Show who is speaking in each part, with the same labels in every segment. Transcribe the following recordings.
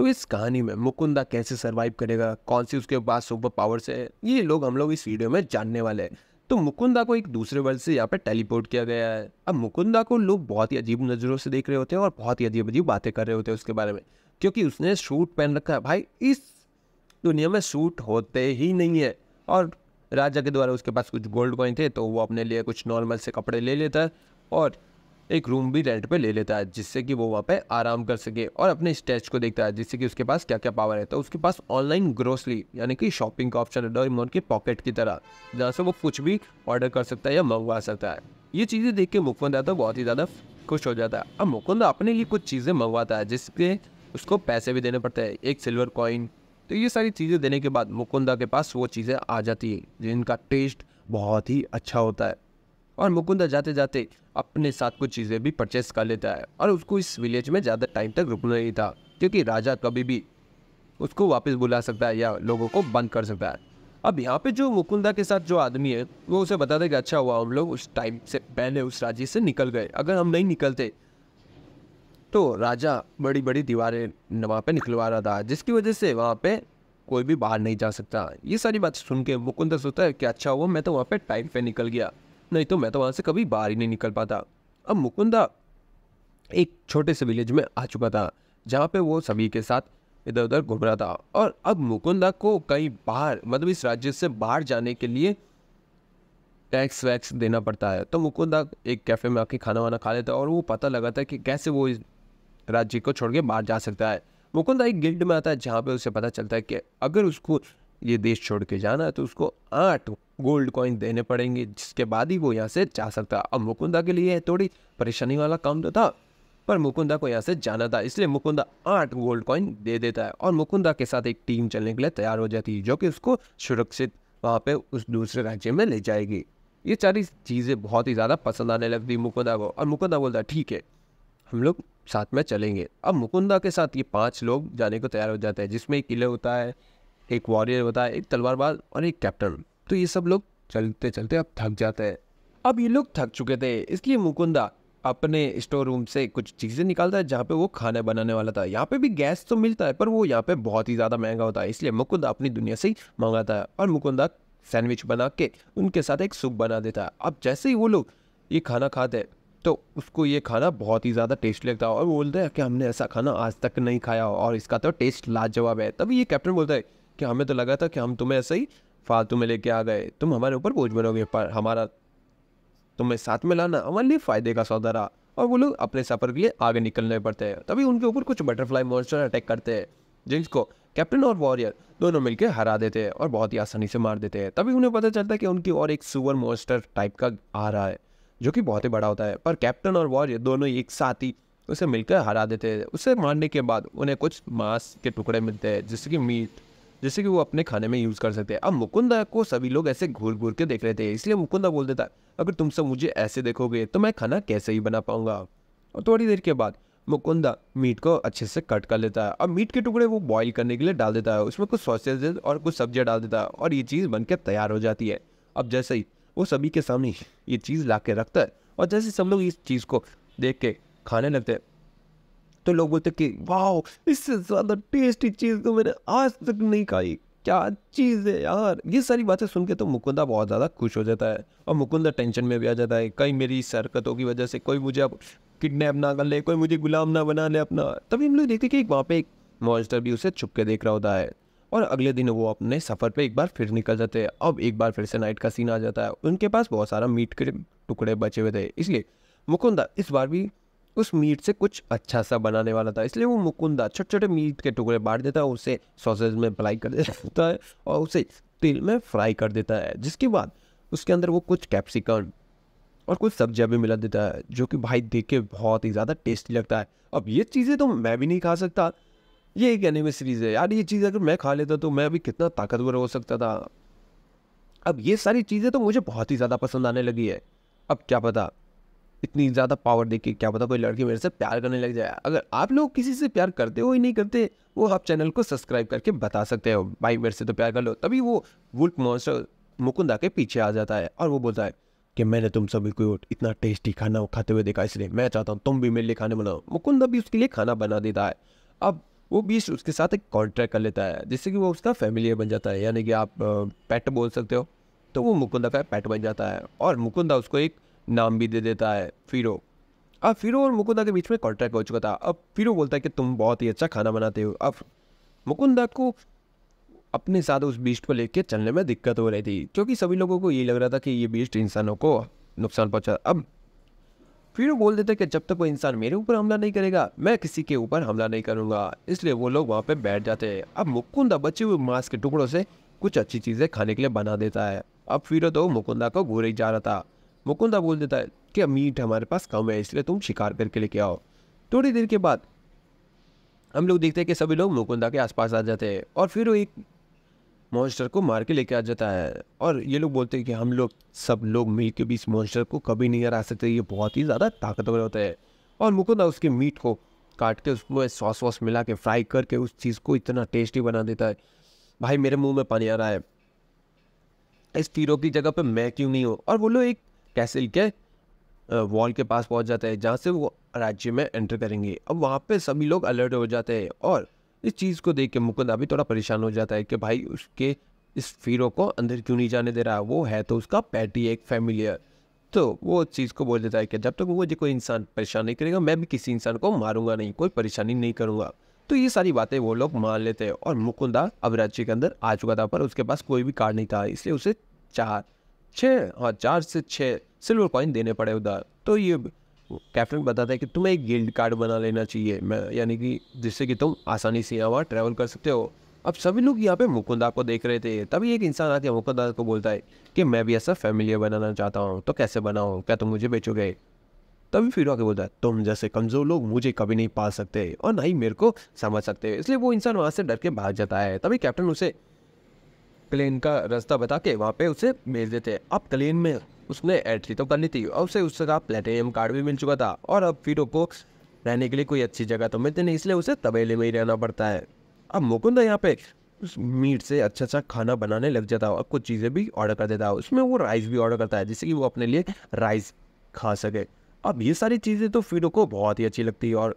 Speaker 1: तो इस कहानी में मुकुंदा कैसे सर्वाइव करेगा कौन सी उसके पास सुपर पावर्स है ये लोग हम लोग इस वीडियो में जानने वाले हैं तो मुकुंदा को एक दूसरे वर्ल्ड से यहाँ पे टेलीपोर्ट किया गया है अब मुकुंदा को लोग बहुत ही अजीब नज़रों से देख रहे होते हैं और बहुत ही अजीब अजीब बातें कर रहे होते हैं उसके बारे में क्योंकि उसने सूट पहन रखा है भाई इस दुनिया में सूट होते ही नहीं है और राजा के द्वारा उसके पास कुछ गोल्ड कॉइन थे तो वो अपने लिए कुछ नॉर्मल से कपड़े ले लेता है और एक रूम भी रेंट पे ले लेता है जिससे कि वो वहाँ पे आराम कर सके और अपने स्टैच को देखता है जिससे कि उसके पास क्या क्या पावर है तो उसके पास ऑनलाइन ग्रोसरी यानी कि शॉपिंग का ऑप्शन है डोरेमोन की पॉकेट की तरह जहाँ से वो कुछ भी ऑर्डर कर सकता है या मंगवा सकता है ये चीज़ें देख के मुकुंदा तो बहुत ही ज़्यादा खुश हो जाता है अब मुकुंदा अपने लिए कुछ चीज़ें मंगवाता है जिसके उसको पैसे भी देने पड़ते हैं एक सिल्वर कॉइन तो ये सारी चीज़ें देने के बाद मुकुंदा के पास वो चीज़ें आ जाती है जिनका टेस्ट बहुत ही अच्छा होता है और मुकुंदा जाते जाते अपने साथ कुछ चीज़ें भी परचेस कर लेता है और उसको इस विलेज में ज़्यादा टाइम तक रुकना नहीं था क्योंकि राजा कभी भी उसको वापस बुला सकता है या लोगों को बंद कर सकता है अब यहाँ पे जो मुकुंदा के साथ जो आदमी है वो उसे बताते कि अच्छा हुआ हम लोग उस टाइम से पहले उस राज्य से निकल गए अगर हम नहीं निकलते तो राजा बड़ी बड़ी दीवारें वहाँ पे निकलवा रहा था जिसकी वजह से वहाँ पे कोई भी बाहर नहीं जा सकता ये सारी बात सुन के मुकुंदा सोचता है कि अच्छा हुआ मैं तो वहाँ पे टाइम पे निकल गया नहीं तो मैं तो वहाँ से कभी बाहर ही नहीं निकल पाता अब मुकुंदा एक छोटे से विलेज में आ चुका था जहाँ पे वो सभी के साथ इधर उधर घूम रहा था और अब मुकुंदा को कहीं बाहर मतलब इस राज्य से बाहर जाने के लिए टैक्स वैक्स देना पड़ता है तो मुकुंदा एक कैफ़े में आके खाना वाना खा लेता है और वो पता लगा था कि कैसे वो इस राज्य को छोड़ के बाहर जा सकता है मुकुंदा एक गिल्ड में आता है जहाँ पे उसे पता चलता है कि अगर उसको ये देश छोड़ के जाना है तो उसको आठ गोल्ड कॉइन देने पड़ेंगे जिसके बाद ही वो यहाँ से जा सकता अब मुकुंदा के लिए थोड़ी परेशानी वाला काम तो था पर मुकुंदा को यहाँ से जाना था इसलिए मुकुंदा आठ गोल्ड कॉइन दे देता है और मुकुंदा के साथ एक टीम चलने के लिए तैयार हो जाती है जो कि उसको सुरक्षित वहाँ पे उस दूसरे राज्य में ले जाएगी ये सारी चीज़ें बहुत ही ज़्यादा पसंद आने लगती मुकुंदा को और मुकुंदा बोलता ठीक है हम लोग साथ में चलेंगे अब मुकुंदा के साथ ये पाँच लोग जाने को तैयार हो जाते हैं जिसमें एक किले होता है एक वॉरियर होता है एक तलवारबाज और एक कैप्टन तो ये सब लोग चलते चलते अब थक जाते हैं अब ये लोग थक चुके थे इसलिए मुकुंदा अपने स्टोर रूम से कुछ चीज़ें निकालता है जहाँ पे वो खाना बनाने वाला था यहाँ पे भी गैस तो मिलता है पर वो यहाँ पे बहुत ही ज़्यादा महंगा होता है इसलिए मुकुंदा अपनी दुनिया से ही मंगाता है और मुकुंदा सैंडविच बना के उनके साथ एक सूप बना देता है अब जैसे ही वो लोग ये खाना खाते हैं तो उसको ये खाना बहुत ही ज़्यादा टेस्ट लगता है और बोलते हैं कि हमने ऐसा खाना आज तक नहीं खाया और इसका तो टेस्ट लाजवाब है तभी ये कैप्टन बोलता है कि हमें तो लगा था कि हम तुम्हें ऐसे ही फालतू में लेके आ गए तुम हमारे ऊपर बोझ बनोगे पर हमारा तुम्हें साथ में लाना हमारे लिए फ़ायदे का सौदा रहा और वो लोग अपने सफ़र के लिए आगे निकलने पड़ते हैं तभी उनके ऊपर कुछ बटरफ्लाई मॉन्स्टर अटैक करते हैं जिनको कैप्टन और वॉरियर दोनों मिलकर हरा देते हैं और बहुत ही आसानी से मार देते हैं तभी उन्हें पता चलता है कि उनकी और एक सुवर मॉन्स्टर टाइप का आ रहा है जो कि बहुत ही बड़ा होता है पर कैप्टन और वॉरियर दोनों एक साथ ही उसे मिलकर हरा देते हैं उसे मारने के बाद उन्हें कुछ मांस के टुकड़े मिलते हैं जैसे कि मीट जिसे कि वो अपने खाने में यूज़ कर सकते हैं अब मुकुंदा को सभी लोग ऐसे घूर घूर के देख रहे थे इसलिए मुकुंदा बोल देता है अगर तुम सब मुझे ऐसे देखोगे तो मैं खाना कैसे ही बना पाऊंगा और थोड़ी देर के बाद मुकुंदा मीट को अच्छे से कट कर लेता है अब मीट के टुकड़े वो बॉईल करने के लिए डाल देता है उसमें कुछ सॉसेजेस और कुछ सब्जियाँ डाल देता है और ये चीज़ बनकर तैयार हो जाती है अब जैसे ही वो सभी के सामने ये चीज़ ला के रखता है और जैसे सब लोग इस चीज़ को देख के खाने लगते हैं तो लोग बोलते कि वाह इससे ज़्यादा टेस्टी चीज़ तो मैंने आज तक नहीं खाई क्या चीज़ है यार ये सारी बातें सुन के तो मुकुंदा बहुत ज़्यादा खुश हो जाता है और मुकुंदा टेंशन में भी आ जाता है कहीं मेरी सरकतों हरकतों की वजह से कोई मुझे अब किडनेप ना कर ले कोई मुझे गुलाम ना बना ले अपना तभी हम लोग देखते कि वहाँ पे एक मॉन्स्टर भी उसे छुप के देख रहा होता है और अगले दिन वो अपने सफ़र पे एक बार फिर निकल जाते हैं अब एक बार फिर से नाइट का सीन आ जाता है उनके पास बहुत सारा मीट के टुकड़े बचे हुए थे इसलिए मुकुंदा इस बार भी उस मीट से कुछ अच्छा सा बनाने वाला था इसलिए वो मुकुंदा छोटे छोटे मीट के टुकड़े बांट देता है उसे सॉसेज में फ्लाई कर देता है और उसे तेल में फ्राई कर देता है जिसके बाद उसके अंदर वो कुछ कैप्सिकम और कुछ सब्जियाँ भी मिला देता है जो कि भाई देख के बहुत ही ज़्यादा टेस्टी लगता है अब ये चीज़ें तो मैं भी नहीं खा सकता ये एक एनिमे सीरीज़ है यार ये चीज़ अगर मैं खा लेता तो मैं अभी कितना ताकतवर हो सकता था अब ये सारी चीज़ें तो मुझे बहुत ही ज़्यादा पसंद आने लगी है अब क्या पता इतनी ज़्यादा पावर देख के क्या पता कोई लड़की मेरे से प्यार करने लग जाए अगर आप लोग किसी से प्यार करते हो ही नहीं करते वो आप चैनल को सब्सक्राइब करके बता सकते हो भाई मेरे से तो प्यार कर लो तभी वो वुल्फ मॉन्स्टर मुकुंदा के पीछे आ जाता है और वो बोलता है कि मैंने तुम सभी को इतना टेस्टी खाना खाते हुए देखा इसलिए मैं चाहता हूँ तुम भी मेरे लिए खाना बनाओ मुकुंदा भी उसके लिए खाना बना देता है अब वो बीस उसके साथ एक कॉन्ट्रैक्ट कर लेता है जिससे कि वो उसका फैमिली बन जाता है यानी कि आप पेट बोल सकते हो तो वो मुकुंदा का पेट बन जाता है और मुकुंदा उसको एक नाम भी दे देता है फिरो अब फिरो और मुकुंदा के बीच में कॉन्ट्रैक्ट हो चुका था अब फिरो बोलता है कि तुम बहुत ही अच्छा खाना बनाते हो अब मुकुंदा को अपने साथ उस बीस्ट को लेकर चलने में दिक्कत हो रही थी क्योंकि सभी लोगों को ये लग रहा था कि ये बीस्ट इंसानों को नुकसान पहुंचा अब फिर बोल देते कि जब तक कोई इंसान मेरे ऊपर हमला नहीं करेगा मैं किसी के ऊपर हमला नहीं करूँगा इसलिए वो लोग वहाँ पर बैठ जाते हैं अब मुकुंदा बचे हुए मांस के टुकड़ों से कुछ अच्छी चीज़ें खाने के लिए बना देता है अब फिर तो मुकुंदा को घूर ही जा रहा था मुकुंदा बोल देता है कि मीट हमारे पास कम है इसलिए तुम शिकार करके लेके आओ थोड़ी देर के बाद हम लोग देखते हैं कि सभी लोग मुकुंदा के आसपास आ जाते हैं और फिर वो एक मॉन्स्टर को मार के लेके आ जाता है और ये लोग बोलते हैं कि हम लोग सब लोग मिल के भी इस मॉन्स्टर को कभी नहीं हरा सकते ये बहुत ही ज़्यादा ताकतवर होता है और मुकुंदा उसके मीट को काट के उसमें सॉस वॉस मिला के फ्राई करके उस चीज़ को इतना टेस्टी बना देता है भाई मेरे मुंह में पानी आ रहा है इस तीरों की जगह पे मैं क्यों नहीं हूँ और वो लोग एक कैसल के वॉल के पास पहुंच जाते हैं जहाँ से वो राज्य में एंटर करेंगे अब वहाँ पे सभी लोग अलर्ट हो जाते हैं और इस चीज़ को देख के मुकुंदा भी थोड़ा परेशान हो जाता है कि भाई उसके इस फीरो को अंदर क्यों नहीं जाने दे रहा वो है तो उसका पैटी एक फैमिलियर तो वो उस चीज़ को बोल देता है कि जब तक वो जो कोई इंसान परेशान नहीं करेगा मैं भी किसी इंसान को मारूंगा नहीं कोई परेशानी नहीं करूंगा तो ये सारी बातें वो लोग मान लेते हैं और मुकुंदा अब राज्य के अंदर आ चुका था पर उसके पास कोई भी कार्ड नहीं था इसलिए उसे चार छः और चार से छः सिल्वर कॉइन देने पड़े उधार तो ये कैप्टन बताता है कि तुम्हें एक गिल्ड कार्ड बना लेना चाहिए मैं यानी कि जिससे कि तुम आसानी से यहाँ ट्रैवल कर सकते हो अब सभी लोग यहाँ पे मुकुंदा को देख रहे थे तभी एक इंसान आके मुकुंदा को बोलता है कि मैं भी ऐसा फैमिली बनाना चाहता हूँ तो कैसे बनाओ क्या तुम मुझे बेचोगे तभी फिर आके बोलता है तुम जैसे कमज़ोर लोग मुझे कभी नहीं पा सकते और ना ही मेरे को समझ सकते इसलिए वो इंसान वहाँ से डर के भाग जाता है तभी कैप्टन उसे क्लेन का रास्ता बता के वहाँ पे उसे भेज देते हैं अब क्लेन में उसने एंट्री तो करनी थी और उसे उसका प्लेटिनियम कार्ड भी मिल चुका था और अब फिर को रहने के लिए कोई अच्छी जगह तो मिलती नहीं इसलिए उसे तबेले में ही रहना पड़ता है अब मुकुंद यहाँ पे उस मीट से अच्छा अच्छा खाना बनाने लग जाता है और कुछ चीज़ें भी ऑर्डर कर देता है उसमें वो राइस भी ऑर्डर करता है जिससे कि वो अपने लिए राइस खा सके अब ये सारी चीज़ें तो फिर को बहुत ही अच्छी लगती है और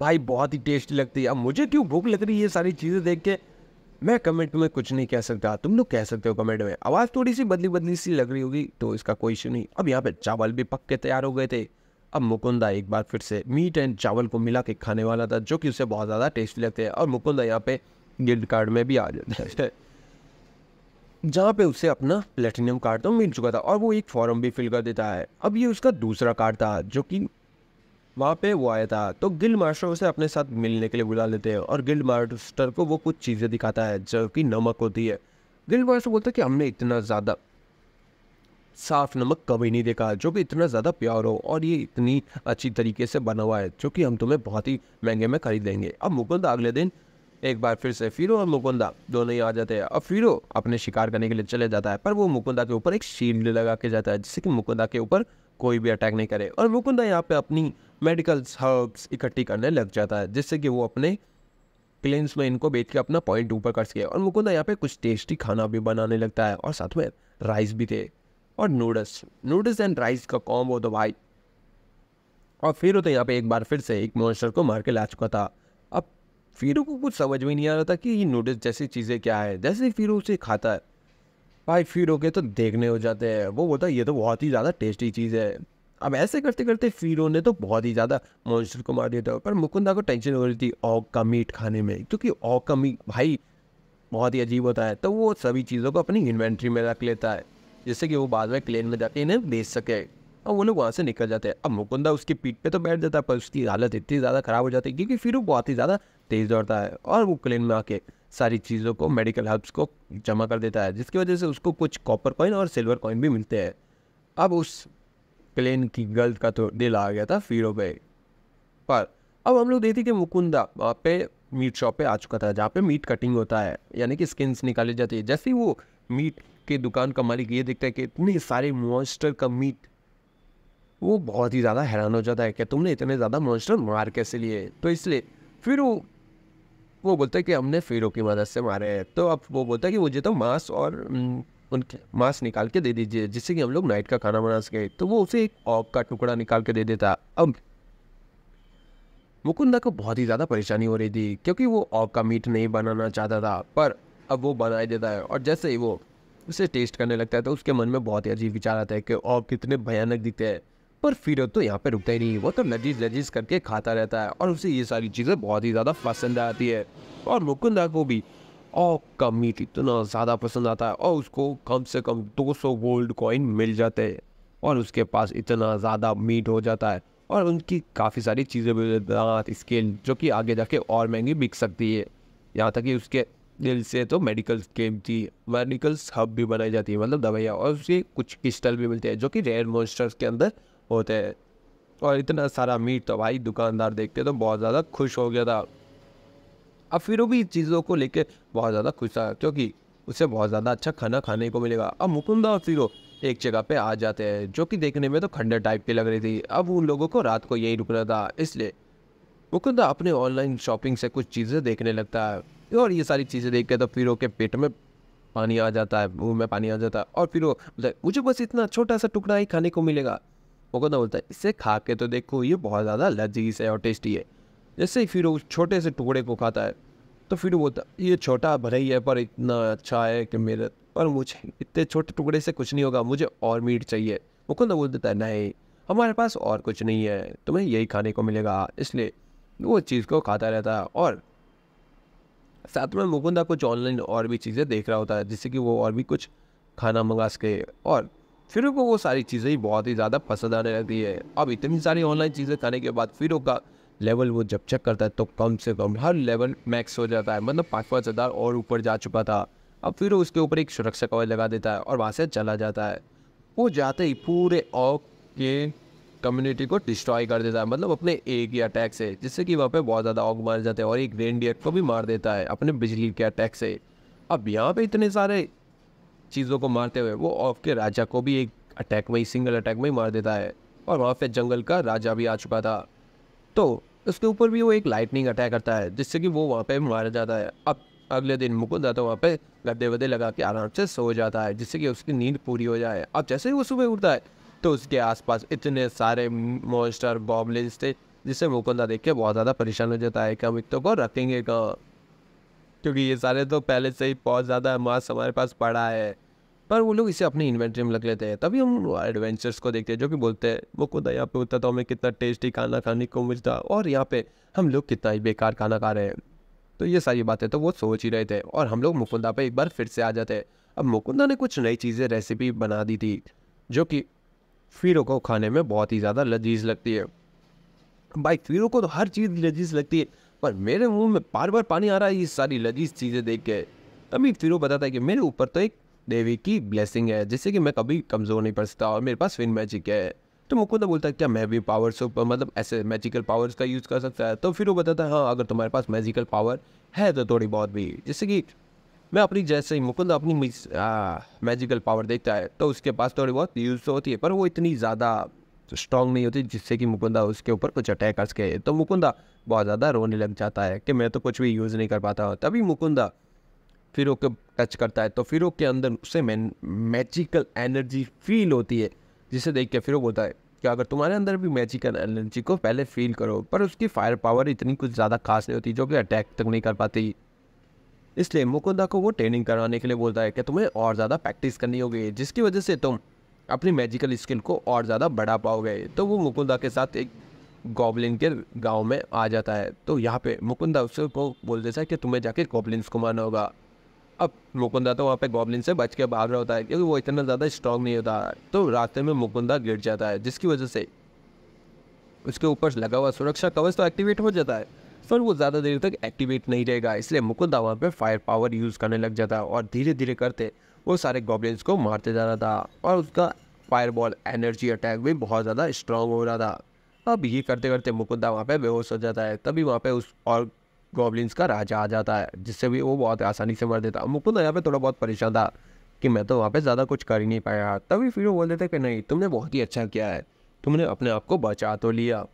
Speaker 1: भाई बहुत ही टेस्टी लगती है अब मुझे क्यों भूख लग रही है ये सारी चीज़ें देख के मैं कमेंट में कुछ नहीं कह सकता तुम लोग कह सकते हो कमेंट में आवाज़ थोड़ी सी बदली बदली सी लग रही होगी तो इसका कोई इशू नहीं अब यहाँ पे चावल भी पक के तैयार हो गए थे अब मुकुंदा एक बार फिर से मीट एंड चावल को मिला के खाने वाला था जो कि उसे बहुत ज़्यादा टेस्टी लगते हैं और मुकुंदा यहाँ पे गिल्ड कार्ड में भी आ जाता है जहाँ पे उसे अपना प्लेटिनियम कार्ड तो मिल चुका था और वो एक फॉर्म भी फिल कर देता है अब ये उसका दूसरा कार्ड था जो कि वहाँ पे वो आया था तो गिल्ड मास्टर उसे अपने साथ मिलने के लिए बुला लेते हैं और गिल्ड मास्टर को वो कुछ चीज़ें दिखाता है जो कि नमक होती है गिल्ड मास्टर बोलता है कि हमने इतना ज़्यादा साफ नमक कभी नहीं देखा जो कि इतना ज़्यादा प्यार हो और ये इतनी अच्छी तरीके से बना हुआ है जो कि हम तुम्हें बहुत ही महंगे में खरीद लेंगे अब मुकुंदा अगले दिन एक बार फिर से फिरो और मुकुंदा दोनों ही आ जाते हैं और फिरो अपने शिकार करने के लिए चले जाता है पर वो मुकुंदा के ऊपर एक शील्ड लगा के जाता है जिससे कि मुकुंदा के ऊपर कोई भी अटैक नहीं करे और मुकुंदा यहाँ पे अपनी मेडिकल्स हर्ब्स इकट्ठी करने लग जाता है जिससे कि वो अपने प्लेन्स में इनको बेच के अपना पॉइंट ऊपर कर सके और मुकुंदा यहाँ पे कुछ टेस्टी खाना भी बनाने लगता है और साथ में राइस भी थे और नूडल्स नूडल्स एंड राइस का कॉम वो तो भाई और फिर तो यहाँ पे एक बार फिर से एक मोस्टर को मार के ला चुका था अब फिर को कुछ समझ में नहीं आ रहा था कि ये नूडल्स जैसी चीज़ें क्या है जैसे फिर उसे खाता है भाई फिर के तो देखने हो जाते हैं वो बोलता है ये तो बहुत ही ज़्यादा टेस्टी चीज़ है अब ऐसे करते करते फीरो ने तो बहुत ही ज़्यादा मॉन्स्टर को मार दिया था पर मुकुंदा को टेंशन हो रही थी ऑक का मीट खाने में क्योंकि ऑक का मीट भाई बहुत ही अजीब होता है तो वो सभी चीज़ों को अपनी इन्वेंट्री में रख लेता है जिससे कि वो बाद में क्लेन में जाके इन्हें बेच सके और वो लोग वहाँ से निकल जाते हैं अब मुकुंदा उसकी पीठ पे तो बैठ जाता है पर उसकी हालत इतनी ज़्यादा ख़राब हो जाती है क्योंकि फिर वो बहुत ही ज़्यादा तेज़ दौड़ता है और वो क्लेन में आके सारी चीज़ों को मेडिकल हब्स को जमा कर देता है जिसकी वजह से उसको कुछ कॉपर कॉइन और सिल्वर कॉइन भी मिलते हैं अब उस प्लेन की गर्ल का तो दिल आ गया था फिर पे पर अब हम लोग देखते कि मुकुंदा वहाँ पे मीट शॉप पे आ चुका था जहाँ पे मीट कटिंग होता है यानी कि स्किन्स निकाली जाती है जैसे ही वो मीट की दुकान का मालिक ये देखता है कि इतने सारे मॉन्स्टर का मीट वो बहुत ही ज़्यादा हैरान हो जाता है कि तुमने इतने ज़्यादा मॉन्स्टर मार कैसे लिए तो इसलिए फिर वो वो बोलता है कि हमने फिरों की मदद से मारे हैं तो अब वो बोलता है कि मुझे तो मांस और हम्म, उनके मांस निकाल के दे दीजिए जिससे कि हम लोग नाइट का खाना बना सके तो वो उसे एक ऑक का टुकड़ा निकाल के दे देता अब मुकुंदा को बहुत ही ज़्यादा परेशानी हो रही थी क्योंकि वो ऑक का मीट नहीं बनाना चाहता था पर अब वो बना देता है और जैसे ही वो उसे टेस्ट करने लगता है तो उसके मन में बहुत ही अजीब विचार आता है कि ऑक कितने भयानक दिखते हैं पर फिर तो यहाँ पर रुकता ही नहीं वो तो लजीज लजीज करके खाता रहता है और उसे ये सारी चीज़ें बहुत ही ज़्यादा पसंद आती है और मुकुंदा को भी और कम मीट इतना ज़्यादा पसंद आता है और उसको कम से कम 200 गोल्ड कॉइन मिल जाते हैं और उसके पास इतना ज़्यादा मीट हो जाता है और उनकी काफ़ी सारी चीज़ें भी दांत स्केल जो कि आगे जाके और महंगी बिक सकती है यहाँ तक कि उसके दिल से तो मेडिकल स्केम थी मेडिकल्स हब भी बनाई जाती है मतलब दवाइयाँ और उसके कुछ क्रिस्टल भी मिलते हैं जो कि रेयर मोस्टर्स के अंदर होते हैं और इतना सारा मीट तो भाई दुकानदार देखते तो बहुत ज़्यादा खुश हो गया था अब फिर वो भी चीज़ों को लेकर बहुत ज़्यादा खुश था क्योंकि उसे बहुत ज़्यादा अच्छा खाना खाने को मिलेगा अब मुकुंदा और फिर एक जगह पे आ जाते हैं जो कि देखने में तो खंडर टाइप की लग रही थी अब उन लोगों को रात को यही रुकना था इसलिए मुकुंदा अपने ऑनलाइन शॉपिंग से कुछ चीज़ें देखने लगता है और ये सारी चीज़ें देख के तो फिर के पेट में पानी आ जाता है मुँह में पानी आ जाता है और फिर वो बोलता मुझे बस इतना छोटा सा टुकड़ा ही खाने को मिलेगा मुकुंदा बोलता है इसे खा के तो देखो ये बहुत ज़्यादा लजीज है और टेस्टी है जैसे ही वो छोटे से टुकड़े को खाता है तो फिर बोलता ये छोटा भले ही है पर इतना अच्छा है कि मेरे पर मुझे इतने छोटे टुकड़े से कुछ नहीं होगा मुझे और मीट चाहिए मुकुंद बोल देता है नहीं हमारे पास और कुछ नहीं है तुम्हें यही खाने को मिलेगा इसलिए वो चीज़ को खाता रहता है और साथ में मुकुंदा कुछ ऑनलाइन और भी चीज़ें देख रहा होता है जिससे कि वो और भी कुछ खाना मंगा सके और फिर को वो सारी चीज़ें ही बहुत ही ज़्यादा पसंद आने लगती है अब इतनी सारी ऑनलाइन चीज़ें खाने के बाद फिर का लेवल वो जब चेक करता है तो कम से कम हर लेवल मैक्स हो जाता है मतलब पाँच पाँच हज़ार और ऊपर जा चुका था अब फिर उसके ऊपर एक सुरक्षा कवच लगा देता है और वहाँ से चला जाता है वो जाते ही पूरे ऑक के कम्युनिटी को डिस्ट्रॉय कर देता है मतलब अपने एक ही अटैक से जिससे कि वहाँ पे बहुत ज़्यादा ऑक मार जाते हैं और एक रेनडियर को भी मार देता है अपने बिजली के अटैक से अब यहाँ पे इतने सारे चीज़ों को मारते हुए वो ऑफ के राजा को भी एक अटैक में ही सिंगल अटैक में ही मार देता है और वहाँ पे जंगल का राजा भी आ चुका था तो उसके ऊपर भी वो एक लाइटनिंग अटैक करता है जिससे कि वो वहाँ पे मारा जाता है अब अगले दिन मुकुल दाता वहाँ पे गद्दे वद्दे लगा के आराम से सो जाता है जिससे कि उसकी नींद पूरी हो जाए अब जैसे ही वो सुबह उठता है तो उसके आसपास इतने सारे मोस्टर बॉम्बलेंस थे जिससे मुकुंदा देख के बहुत ज़्यादा परेशान हो जाता है कि हम इतों को रखेंगे कहाँ क्योंकि ये सारे तो पहले से ही बहुत ज़्यादा मास्क हमारे पास पड़ा है पर वो लोग इसे अपनी इन्वेंट्री में लग लेते हैं तभी हम एडवेंचर्स को देखते हैं जो कि बोलते हैं वो खुद यहाँ पे होता तो हमें कितना टेस्टी खाना खाने को मिलता और यहाँ पे हम लोग कितना ही बेकार खाना खा रहे हैं तो ये सारी बातें तो वो सोच ही रहे थे और हम लोग मुकुंदा पर एक बार फिर से आ जाते अब मुकुंदा ने कुछ नई चीज़ें रेसिपी बना दी थी जो कि फिरों को खाने में बहुत ही ज़्यादा लजीज लगती है भाई फिरों को तो हर चीज़ लजीज लगती है पर मेरे मुंह में बार बार पानी आ रहा है ये सारी लजीज चीज़ें देख के तभी फिर बताता है कि मेरे ऊपर तो एक देवी की ब्लेसिंग है जिससे कि मैं कभी कमज़ोर नहीं पड़ सकता और मेरे पास विन मैजिक है तो मुकुंदा बोलता है क्या मैं भी पावर सुपर मतलब ऐसे मैजिकल पावर्स का यूज़ कर सकता है तो फिर वो बताता है हाँ अगर तुम्हारे पास मैजिकल पावर है तो थोड़ी बहुत भी जैसे कि मैं अपनी जैसे ही मुकुंद अपनी मैजिकल पावर देखता है तो उसके पास थोड़ी बहुत यूज़ तो होती है पर वो इतनी ज़्यादा स्ट्रॉन्ग नहीं होती जिससे कि मुकुंदा उसके ऊपर कुछ अटैक कर सके तो मुकुंदा बहुत ज़्यादा रोने लग जाता है कि मैं तो कुछ भी यूज़ नहीं कर पाता तभी मुकुंदा फिर वो टच करता है तो फिर के अंदर उसे मैन मैजिकल एनर्जी फील होती है जिसे देख के फिर बोलता है कि अगर तुम्हारे अंदर भी मैजिकल एनर्जी को पहले फील करो पर उसकी फायर पावर इतनी कुछ ज़्यादा खास नहीं होती जो कि अटैक तक नहीं कर पाती इसलिए मुकुंदा को वो ट्रेनिंग करवाने के लिए बोलता है कि तुम्हें और ज़्यादा प्रैक्टिस करनी होगी जिसकी वजह से तुम अपनी मैजिकल स्किल को और ज़्यादा बढ़ा पाओगे तो वो मुकुंदा के साथ एक गॉबलिन के गांव में आ जाता है तो यहाँ पे मुकुंदा उसको बोल देता है कि तुम्हें जाके गॉबलिन को मारना होगा अब मुकुंदा तो वहाँ पे गॉबलिन से बच के भाग रहा होता है क्योंकि वो इतना ज़्यादा स्ट्रॉन्ग नहीं होता तो रास्ते में मुकुंदा गिर जाता है जिसकी वजह से उसके ऊपर लगा हुआ सुरक्षा कवच तो एक्टिवेट हो जाता है पर वो ज़्यादा देर तक एक्टिवेट नहीं रहेगा इसलिए मुकुंदा वहाँ पर फायर पावर यूज़ करने लग जाता है और धीरे धीरे करते वो सारे गॉबलिन्स को मारते जा रहा था और उसका फायर बॉल एनर्जी अटैक भी बहुत ज़्यादा स्ट्रांग हो रहा था अब ये करते करते मुकुंदा वहाँ पे बेहोश हो जाता है तभी वहाँ पे उस और गॉबलिन्स का राजा आ जाता है जिससे भी वो बहुत आसानी से मर देता है मुकुंद यहाँ पे थोड़ा बहुत परेशान था कि मैं तो वहाँ पे ज़्यादा कुछ कर ही नहीं पाया तभी फिर वो बोल देते कि नहीं तुमने बहुत ही अच्छा किया है तुमने अपने आप को बचा तो लिया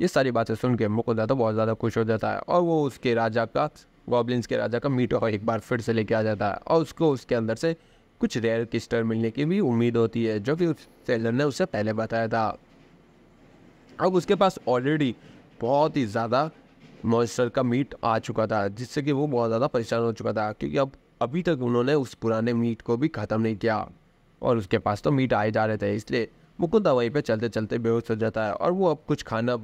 Speaker 1: ये सारी बातें सुन के मुकुंद तो बहुत ज़्यादा खुश हो जाता है और वो उसके राजा का गॉबलिन्स के राजा का मीट एक बार फिर से लेके आ जाता है और उसको उसके अंदर से कुछ रेयर किस्टर मिलने की भी उम्मीद होती है जो कि उस सेलर ने उससे पहले बताया था अब उसके पास ऑलरेडी बहुत ही ज़्यादा मॉइस्चर का मीट आ चुका था जिससे कि वो बहुत ज़्यादा परेशान हो चुका था क्योंकि अब अभी तक उन्होंने उस पुराने मीट को भी ख़त्म नहीं किया और उसके पास तो मीट आए जा रहे थे इसलिए मुकुंदा वहीं पर चलते चलते बेहोश हो जाता है और वो अब कुछ खाना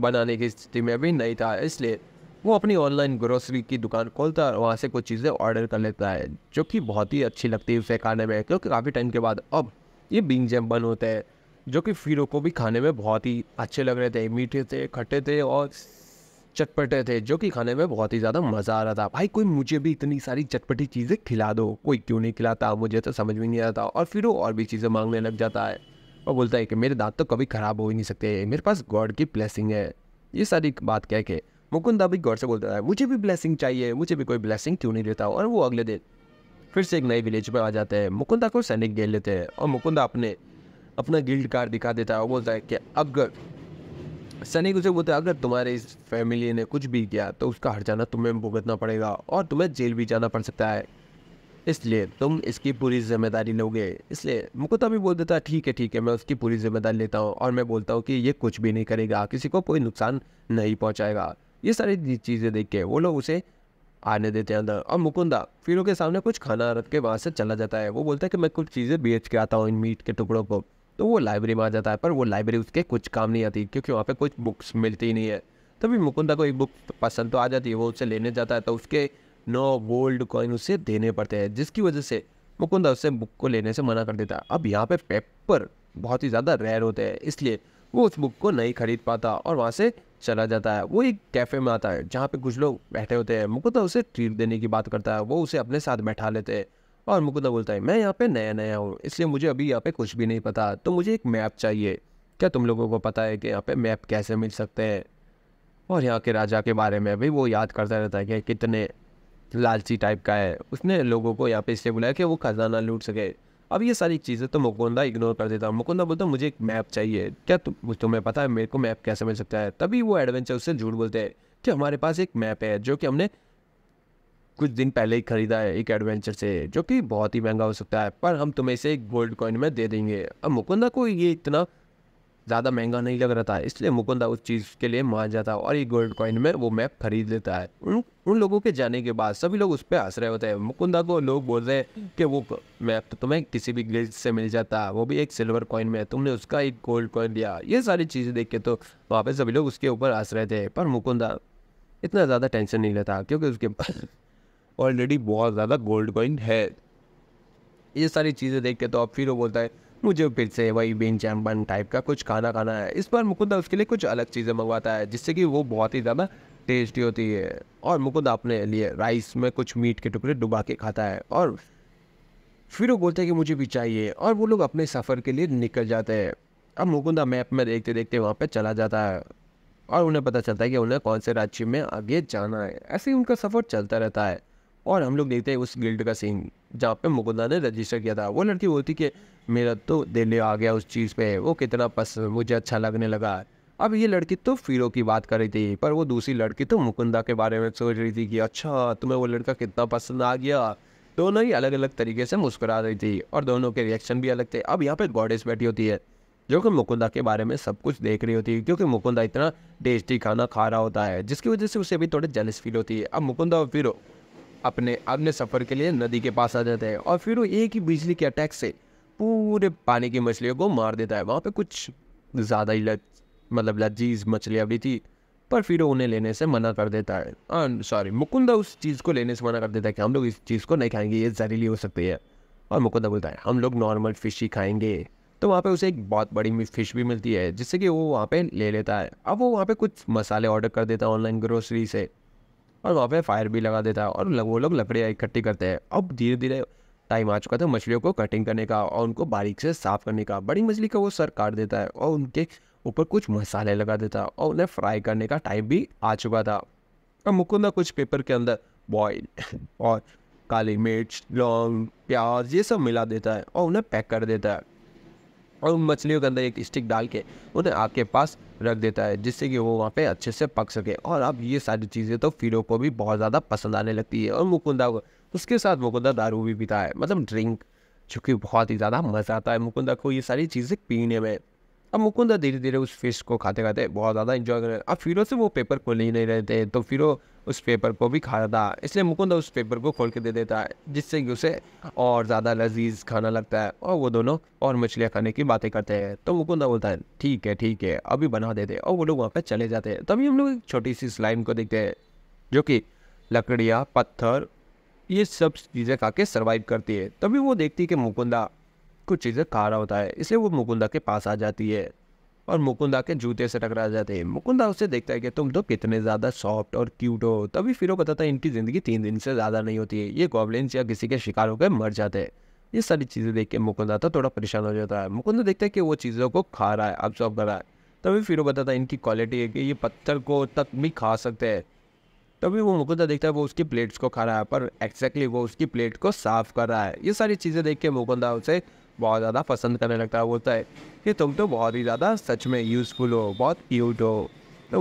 Speaker 1: बनाने की स्थिति में भी नहीं था इसलिए वो अपनी ऑनलाइन ग्रोसरी की दुकान खोलता है और वहाँ से कुछ चीज़ें ऑर्डर कर लेता है जो कि बहुत ही अच्छी लगती है उसे खाने में क्योंकि काफ़ी टाइम के बाद अब ये बींग जैम बन होते हैं जो कि फिरों को भी खाने में बहुत ही अच्छे लग रहे थे मीठे थे खट्टे थे और चटपटे थे जो कि खाने में बहुत ही ज़्यादा मज़ा आ रहा था भाई कोई मुझे भी इतनी सारी चटपटी चीज़ें खिला दो कोई क्यों नहीं खिलाता मुझे तो समझ में नहीं आता और फिर वो और भी चीज़ें मांगने लग जाता है और बोलता है कि मेरे दांत तो कभी ख़राब हो ही नहीं सकते मेरे पास गॉड की ब्लेसिंग है ये सारी बात कह के मुकुंदा भी गौर से बोलता है मुझे भी ब्लेसिंग चाहिए मुझे भी कोई ब्लेसिंग क्यों नहीं देता और वो अगले दिन फिर से एक नए विलेज पर आ जाते हैं मुकुंदा को सैनिक गेल लेते हैं और मुकुंदा अपने अपना गिल्ड कार्ड दिखा देता है और बोलता है कि अगर सनी गुजर बोलते तो अगर तुम्हारे इस फैमिली ने कुछ भी किया तो उसका हर जाना तुम्हें भुगतना पड़ेगा और तुम्हें जेल भी जाना पड़ सकता है इसलिए तुम इसकी पूरी जिम्मेदारी लोगे इसलिए मुकुता भी बोल देता ठीक है ठीक है मैं उसकी पूरी जिम्मेदारी लेता हूँ और मैं बोलता हूँ कि ये कुछ भी नहीं करेगा किसी को कोई नुकसान नहीं पहुँचाएगा ये सारी चीज़ें देख के वो लोग उसे आने देते हैं अंदर और मुकुंदा फिरों के सामने कुछ खाना रख के वहाँ से चला जाता है वो बोलता है कि मैं कुछ चीज़ें बेच के आता हूँ इन मीट के टुकड़ों को तो वो लाइब्रेरी में आ जाता है पर वो लाइब्रेरी उसके कुछ काम नहीं आती क्योंकि वहाँ पर कुछ बुक्स मिलती नहीं है तभी मुकुंदा को एक बुक पसंद तो आ जाती है वो उससे लेने जाता है तो उसके नौ गोल्ड कॉइन उसे देने पड़ते हैं जिसकी वजह से मुकुंदा उससे बुक को लेने से मना कर देता है अब यहाँ पे पेपर बहुत ही ज़्यादा रेयर होते हैं इसलिए वो उस बुक को नहीं खरीद पाता और वहाँ से चला जाता है वो एक कैफ़े में आता है जहाँ पे कुछ लोग बैठे होते हैं मुकुंदा उसे ट्रीट देने की बात करता है वो उसे अपने साथ बैठा लेते हैं और मुकुंदा बोलता है मैं यहाँ पे नया नया हूँ इसलिए मुझे अभी यहाँ पे कुछ भी नहीं पता तो मुझे एक मैप चाहिए क्या तुम लोगों को पता है कि यहाँ पे मैप कैसे मिल सकते हैं और यहाँ के राजा के बारे में भी वो याद करता रहता है कि कितने लालची टाइप का है उसने लोगों को यहाँ पे इसलिए बुलाया कि वो खजाना लूट सके अब ये सारी चीज़ें तो मुकुंदा इग्नोर कर देता मुकुंदा बोलता मुझे एक मैप चाहिए क्या तुम तुम्हें पता है मेरे को मैप कैसे मिल सकता है तभी वो एडवेंचर उससे झूठ बोलते हैं कि हमारे पास एक मैप है जो कि हमने कुछ दिन पहले ही खरीदा है एक एडवेंचर से जो कि बहुत ही महंगा हो सकता है पर हम तुम्हें इसे एक गोल्ड कॉइन में दे देंगे अब मुकुंदा को ये इतना ज़्यादा महंगा नहीं लग रहा था इसलिए मुकुंदा उस चीज़ के लिए मान जाता है और ये गोल्ड कॉइन में वो मैप खरीद लेता है उन उन लोगों के जाने के बाद सभी लोग उस पर हंस रहे होते हैं मुकुंदा को लोग बोल रहे हैं कि वो मैप तो तुम्हें किसी भी गिल्ड से मिल जाता है वो भी एक सिल्वर कॉइन में तुमने उसका एक गोल्ड कॉइन लिया ये सारी चीज़ें देख के तो वहाँ पर सभी लोग उसके ऊपर हंस रहे थे पर मुकुंदा इतना ज़्यादा टेंशन नहीं लेता क्योंकि उसके ऑलरेडी बहुत ज़्यादा गोल्ड कॉइन है ये सारी चीज़ें देख के तो अब फिर वो बोलता है मुझे फिर से वही बीन चैम्पन टाइप का कुछ खाना खाना है इस बार मुकुंद उसके लिए कुछ अलग चीज़ें मंगवाता है जिससे कि वो बहुत ही ज़्यादा टेस्टी होती है और मुकुंद अपने लिए राइस में कुछ मीट के टुकड़े डुबा के खाता है और फिर वो बोलते हैं कि मुझे भी चाहिए और वो लोग अपने सफ़र के लिए निकल जाते हैं अब मुकुंदा मैप में देखते देखते वहाँ पर चला जाता है और उन्हें पता चलता है कि उन्हें कौन से राज्य में आगे जाना है ऐसे ही उनका सफ़र चलता रहता है और हम लोग देखते हैं उस गिल्ड का सीन जहाँ पे मुकुंदा ने रजिस्टर किया था वो लड़की बोलती कि मेरा तो दिल आ गया उस चीज़ पे वो कितना पस मुझे अच्छा लगने लगा अब ये लड़की तो फ़िरो की बात कर रही थी पर वो दूसरी लड़की तो मुकुंदा के बारे में सोच रही थी कि अच्छा तुम्हें वो लड़का कितना पसंद आ गया दोनों ही अलग अलग तरीके से मुस्कुरा रही थी और दोनों के रिएक्शन भी अलग थे अब यहाँ पे गॉडेस बैठी होती है जो कि मुकुंदा के बारे में सब कुछ देख रही होती है क्योंकि मुकुंदा इतना टेस्टी खाना खा रहा होता है जिसकी वजह से उसे भी थोड़ी जेलस फील होती है अब मुकुंदा और फिर अपने अपने सफ़र के लिए नदी के पास आ जाते हैं और फिर वो एक ही बिजली के अटैक से पूरे पानी की मछलियों को मार देता है वहाँ पे कुछ ज़्यादा ही लज मतलब लजीज मछलियाँ भी थी पर फिर उन्हें लेने से मना कर देता है सॉरी मुकुंदा उस चीज़ को लेने से मना कर देता है कि हम लोग इस चीज़ को नहीं खाएंगे ये जहरीली हो सकती है और मुकुंदा बोलता है हम लोग नॉर्मल फिश ही खाएंगे तो वहाँ पे उसे एक बहुत बड़ी फिश भी मिलती है जिससे कि वो वहाँ पे ले लेता है अब वो वहाँ पे कुछ मसाले ऑर्डर कर देता है ऑनलाइन ग्रोसरी से और वहाँ पे फायर भी लगा देता है और वो लोग लकड़ियाँ इकट्ठी करते हैं अब धीरे धीरे टाइम आ चुका था मछलियों को कटिंग करने का और उनको बारीक से साफ करने का बड़ी मछली का वो सर काट देता है और उनके ऊपर कुछ मसाले लगा देता है और उन्हें फ्राई करने का टाइम भी आ चुका था अब मुकुंदा कुछ पेपर के अंदर बॉयल और काली मिर्च लौंग प्याज ये सब मिला देता है और उन्हें पैक कर देता है और उन मछलियों के अंदर एक स्टिक डाल के उन्हें आग के पास रख देता है जिससे कि वो वहाँ पे अच्छे से पक सके और अब ये सारी चीज़ें तो फिरों को भी बहुत ज़्यादा पसंद आने लगती है और मुकुंदा को उसके साथ मुकुंदा दारू भी पीता है मतलब ड्रिंक चूँकि बहुत ही ज़्यादा मज़ा आता है मुकुंदा को ये सारी चीज़ें पीने में अब मुकुंदा धीरे धीरे उस फिश को खाते खाते बहुत ज़्यादा इंजॉय कर रहे अब फिरो से वो पेपर खोल ही नहीं रहे थे तो फिर उस पेपर को भी खा रहा था इसलिए मुकुंदा उस पेपर को खोल के दे देता है जिससे कि उसे और ज़्यादा लजीज खाना लगता है और वो दोनों और मछलियाँ खाने की बातें करते हैं तो मुकुंदा बोलता है ठीक है ठीक है अभी बना देते और वो लोग वहाँ पर चले जाते हैं तभी हम लोग एक छोटी सी स्लाइम को देखते हैं जो कि लकड़ियाँ पत्थर ये सब चीज़ें खा के सर्वाइव करती है तभी वो देखती है कि मुकुंदा कुछ चीज़ें खा रहा होता है इसलिए वो मुकुंदा के पास आ जाती है और मुकुंदा के जूते से टकरा जाते हैं मुकुंदा उसे देखता है कि तुम तो कितने ज़्यादा सॉफ्ट और क्यूट हो तभी फिर वो बताता है इनकी ज़िंदगी तीन दिन से ज़्यादा नहीं होती है ये गॉबलेंस या किसी के शिकार होकर मर जाते हैं ये सारी चीज़ें देख के मुकुंदा तो थोड़ा परेशान हो जाता है मुकुंदा देखता है कि वो चीज़ों को खा रहा है अब्जॉर्व कर रहा है तभी फिर वो बताता है इनकी क्वालिटी है कि ये पत्थर को तक भी खा सकते हैं तभी वो मुकुंदा देखता है वो उसकी प्लेट्स को खा रहा है पर एक्जैक्टली वो उसकी प्लेट को साफ़ कर रहा है ये सारी चीज़ें देख के मुकुंदा उसे बहुत ज़्यादा पसंद करने लगता है बोलता है कि तुम तो बहुत ही ज़्यादा सच में यूज़फुल हो बहुत क्यूट हो तो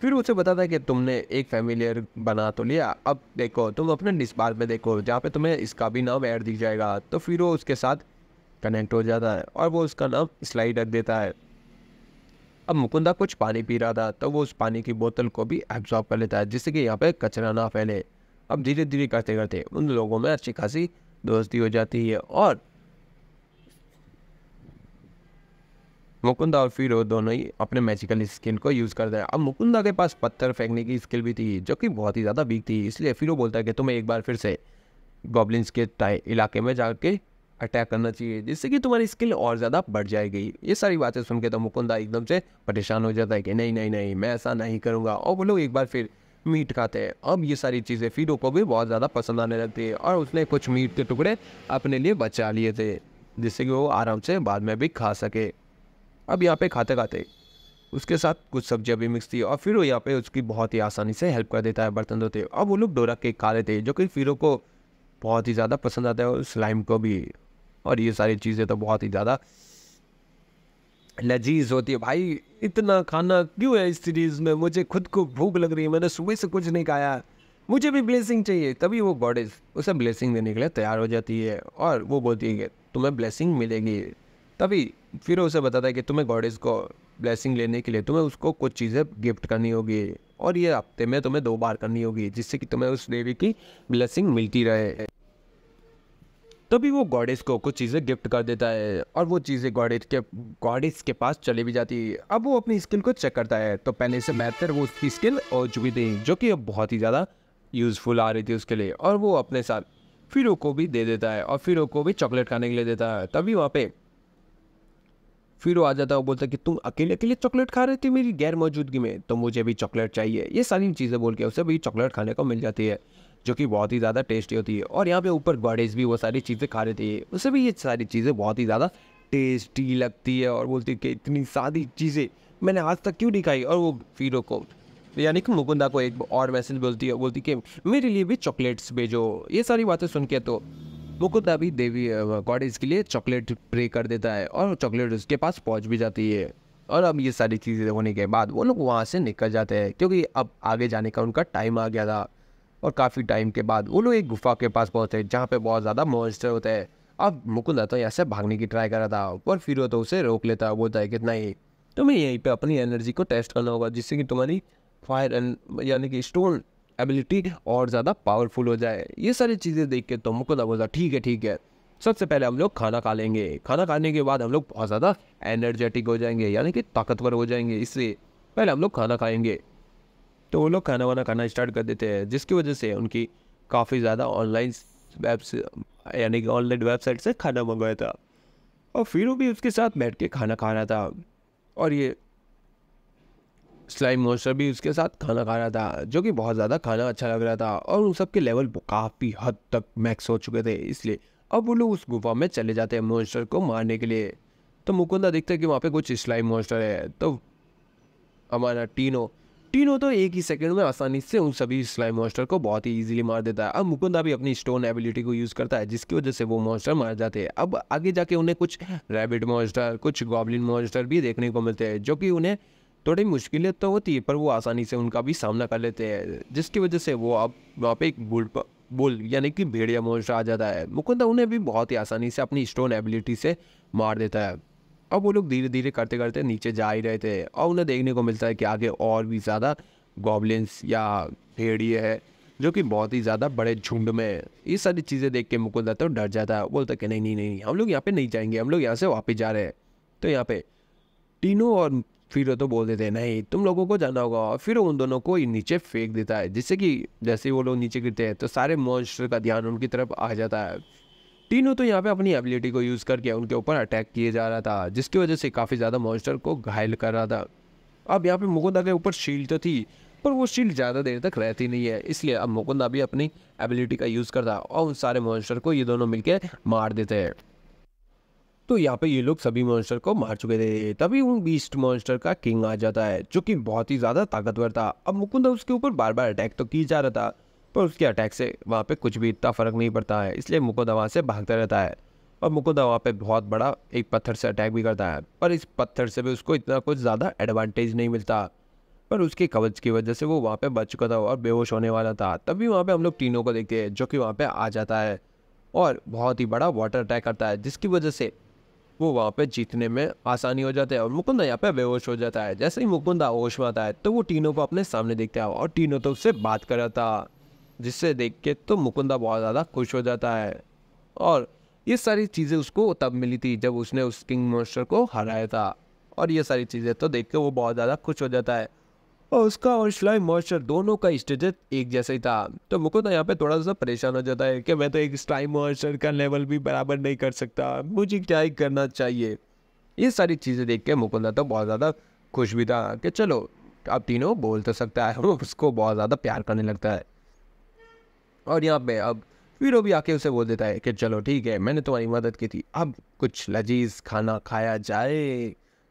Speaker 1: फिर उसे बताता है कि तुमने एक फैमिलियर बना तो लिया अब देखो तुम अपने निस्बार में देखो जहाँ पे तुम्हें इसका भी नाम ऐड दिख जाएगा तो फिर वो उसके साथ कनेक्ट हो जाता है और वो उसका नाम स्लाइड रख देता है अब मुकुंदा कुछ पानी पी रहा था तो वो उस पानी की बोतल को भी एब्जॉर्ब कर लेता है जिससे कि यहाँ पर कचरा ना फैले अब धीरे धीरे करते करते उन लोगों में अच्छी खासी दोस्ती हो जाती है और मुकुंदा और फिर दोनों ही अपने मैजिकल स्किल को यूज़ करते हैं अब मुकुंदा के पास पत्थर फेंकने की स्किल भी थी जो कि बहुत ही ज़्यादा वीक थी इसलिए फिर बोलता है कि तुम्हें एक बार फिर से गॉबलिन्स के इलाके में जाके अटैक करना चाहिए जिससे कि तुम्हारी स्किल और ज़्यादा बढ़ जाएगी ये सारी बातें सुन के तो मुकुंदा एकदम से परेशान हो जाता है कि नहीं नहीं नहीं मैं ऐसा नहीं करूँगा और वो लोग एक बार फिर मीट खाते हैं अब ये सारी चीज़ें फीडो को भी बहुत ज़्यादा पसंद आने लगती है और उसने कुछ मीट के टुकड़े अपने लिए बचा लिए थे जिससे कि वो आराम से बाद में भी खा सके अब यहाँ पे खाते खाते उसके साथ कुछ सब्जियाँ भी मिक्स थी और फिर वो यहाँ पे उसकी बहुत ही आसानी से हेल्प कर देता है बर्तन धोते अब वो लोग डोरा केक खा लेते हैं जो कि फिरो को बहुत ही ज़्यादा पसंद आता है और स्लाइम को भी और ये सारी चीज़ें तो बहुत ही ज़्यादा लजीज होती है भाई इतना खाना क्यों है इस सीरीज़ में मुझे खुद को भूख लग रही है मैंने सुबह से कुछ नहीं खाया मुझे भी ब्लेसिंग चाहिए तभी वो बॉडीज उसे ब्लेसिंग देने के लिए तैयार हो जाती है और वो बोलती है कि तुम्हें ब्लेसिंग मिलेगी तभी फिर उसे बताता है कि तुम्हें गॉड इज़ को ब्लेसिंग लेने के लिए तुम्हें उसको कुछ चीज़ें गिफ्ट करनी होगी और ये हफ्ते में तुम्हें दो बार करनी होगी जिससे कि तुम्हें उस देवी की ब्लेसिंग मिलती रहे तभी वो गॉडेस को कुछ चीज़ें गिफ्ट कर देता है और वो चीज़ें गॉडेस के गॉडेस के पास चली भी जाती है अब वो अपनी स्किल को चेक करता है तो पहले से बेहतर वो उसकी स्किल और जुबी दें जो कि अब बहुत ही ज़्यादा यूज़फुल आ रही थी उसके लिए और वो अपने साथ फिर को भी दे देता है और फिर को भी चॉकलेट खाने के लिए देता है तभी वहाँ पे फिर वो आ जाता है वो बोलता है कि तुम अकेले अकेले चॉकलेट खा रहे थे मेरी गैर मौजूदगी में तो मुझे भी चॉकलेट चाहिए ये सारी चीज़ें बोल के उसे भी चॉकलेट खाने को मिल जाती है जो कि बहुत ही ज़्यादा टेस्टी होती है और यहाँ पे ऊपर गॉडेज भी वो सारी चीज़ें खा रहे थे उसे भी ये सारी चीज़ें बहुत ही ज़्यादा टेस्टी लगती है और बोलती है कि इतनी सारी चीज़ें मैंने आज तक क्यों नहीं खाई और वो फिर को यानी कि मुकुंदा को एक और मैसेज बोलती है बोलती कि मेरे लिए भी चॉकलेट्स भेजो ये सारी बातें सुन के तो मुकुंद अभी देवी गॉडेज के लिए चॉकलेट प्रे कर देता है और चॉकलेट उसके पास पहुँच भी जाती है और अब ये सारी चीज़ें होने के बाद वो लोग वहाँ से निकल जाते हैं क्योंकि अब आगे जाने का उनका टाइम आ गया था और काफ़ी टाइम के बाद वो लोग एक गुफा के पास पहुँचते हैं जहाँ पे बहुत ज़्यादा मॉन्स्टर होते हैं अब मुकुल तो यहाँ से भागने की ट्राई कर रहा था पर फिर वो तो उसे रोक लेता है बोलता तो है कि नहीं तुम्हें यहीं पर अपनी एनर्जी को टेस्ट करना होगा जिससे कि तुम्हारी फायर यानी कि स्टोन एबिलिटी और ज़्यादा पावरफुल हो जाए ये सारी चीज़ें देख के तो मुकुल बोला ठीक है ठीक है सबसे पहले हम लोग खाना खा लेंगे खाना खाने के बाद हम लोग बहुत ज़्यादा एनर्जेटिक हो जाएंगे यानी कि ताकतवर हो जाएंगे इससे पहले हम लोग खाना खाएंगे तो वो लोग खाना वाना खाना स्टार्ट कर देते हैं जिसकी वजह से उनकी काफ़ी ज़्यादा ऑनलाइन वेब यानी कि ऑनलाइन वेबसाइट से खाना मंगवाया था और फिर वो भी उसके साथ बैठ के खाना खा रहा था और ये स्लाइम मोस्टर भी उसके साथ खाना खा रहा था जो कि बहुत ज़्यादा खाना अच्छा लग रहा था और उन सब के लेवल काफ़ी हद तक मैक्स हो चुके थे इसलिए अब वो लोग उस गुफा में चले जाते हैं मोस्टर को मारने के लिए तो मुकुंदा देखता है कि वहाँ पे कुछ स्लाइम मोस्टर है तो हमारा टीनो टीनो तो एक ही सेकंड में आसानी से उन सभी स्लाइम मॉन्स्टर को बहुत ही इजीली मार देता है अब मुकुंदा भी अपनी स्टोन एबिलिटी को यूज़ करता है जिसकी वजह से वो मॉन्स्टर मार जाते हैं अब आगे जाके उन्हें कुछ रैबिट मॉन्स्टर कुछ गॉबलिन मॉन्स्टर भी देखने को मिलते हैं जो कि उन्हें थोड़ी मुश्किलें तो होती है पर वो आसानी से उनका भी सामना कर लेते हैं जिसकी वजह से वो अब वहाँ पे एक बुल बुल यानी कि भेड़िया मोर्चा आ जाता है मुकुंदा उन्हें भी बहुत ही आसानी से अपनी स्टोन एबिलिटी से मार देता है अब वो लोग धीरे धीरे करते करते नीचे जा ही रहे थे और उन्हें देखने को मिलता है कि आगे और भी ज़्यादा गॉबलिन्स या भेड़िए है जो कि बहुत ही ज़्यादा बड़े झुंड में है ये सारी चीज़ें देख के मुकुंदा तो डर जाता है बोलता कि नहीं नहीं नहीं हम लोग यहाँ पे नहीं जाएंगे हम लोग यहाँ से वापस जा रहे हैं तो यहाँ पे टीनो और फिर तो बोल देते हैं नहीं तुम लोगों को जाना होगा फिर उन दोनों को नीचे फेंक देता है जिससे कि जैसे वो लोग नीचे गिरते हैं तो सारे मॉन्स्टर का ध्यान उनकी तरफ आ जाता है तीनों तो यहाँ पे अपनी एबिलिटी को यूज़ करके उनके ऊपर अटैक किए जा रहा था जिसकी वजह से काफ़ी ज़्यादा मॉन्स्टर को घायल कर रहा था अब यहाँ पे मुकुंदा के ऊपर शील्ड तो थी पर वो शील्ड ज़्यादा देर तक रहती नहीं है इसलिए अब मुकुंदा भी अपनी एबिलिटी का यूज़ करता और उन सारे मॉन्स्टर को ये दोनों मिलकर मार देते हैं तो यहाँ पे ये लोग सभी मॉन्स्टर को मार चुके थे तभी उन बीस्ट मॉन्स्टर का किंग आ जाता है जो कि बहुत ही ज़्यादा ताकतवर था अब मुकुंदा उसके ऊपर बार बार अटैक तो की जा रहा था पर उसके अटैक से वहाँ पे कुछ भी इतना फ़र्क नहीं पड़ता है इसलिए मुकुंदा वहाँ से भागता रहता है और मुकुंदा वहाँ पे बहुत बड़ा एक पत्थर से अटैक भी करता है पर इस पत्थर से भी उसको इतना कुछ ज़्यादा एडवांटेज नहीं मिलता पर उसके कवच की वजह से वो वहाँ पे बच चुका था और बेहोश होने वाला था तभी वहाँ पे हम लोग टीनों को देखते हैं जो कि वहाँ पे आ जाता है और बहुत ही बड़ा वाटर अटैक करता है जिसकी वजह से वो वहाँ पे जीतने में आसानी हो जाता है और मुकुंदा यहाँ पे बेहोश हो जाता है जैसे ही मुकुंदा होश में आता है तो वो टीनों को अपने सामने देखता है और टीनों तो उससे बात कर रहा था जिससे देख के तो मुकुंदा बहुत ज़्यादा खुश हो जाता है और ये सारी चीज़ें उसको तब मिली थी जब उसने उस किंग मोस्टर को हराया था और ये सारी चीज़ें तो देख के वो बहुत ज़्यादा खुश हो जाता है और उसका और स्लाइम मॉइस्चर दोनों का स्टेटस एक जैसा ही था तो मुकुंदा यहाँ पे थोड़ा सा परेशान हो जाता है कि मैं तो एक स्लाइम मॉइस्चर का लेवल भी बराबर नहीं कर सकता मुझे क्या ही करना चाहिए ये सारी चीज़ें देख के मुकुंदा तो बहुत ज़्यादा खुश भी था कि चलो अब तीनों बोल तो सकता है उसको बहुत ज़्यादा प्यार करने लगता है और यहाँ पे अब वीरो भी आके उसे बोल देता है कि चलो ठीक है मैंने तुम्हारी मदद की थी अब कुछ लजीज खाना खाया जाए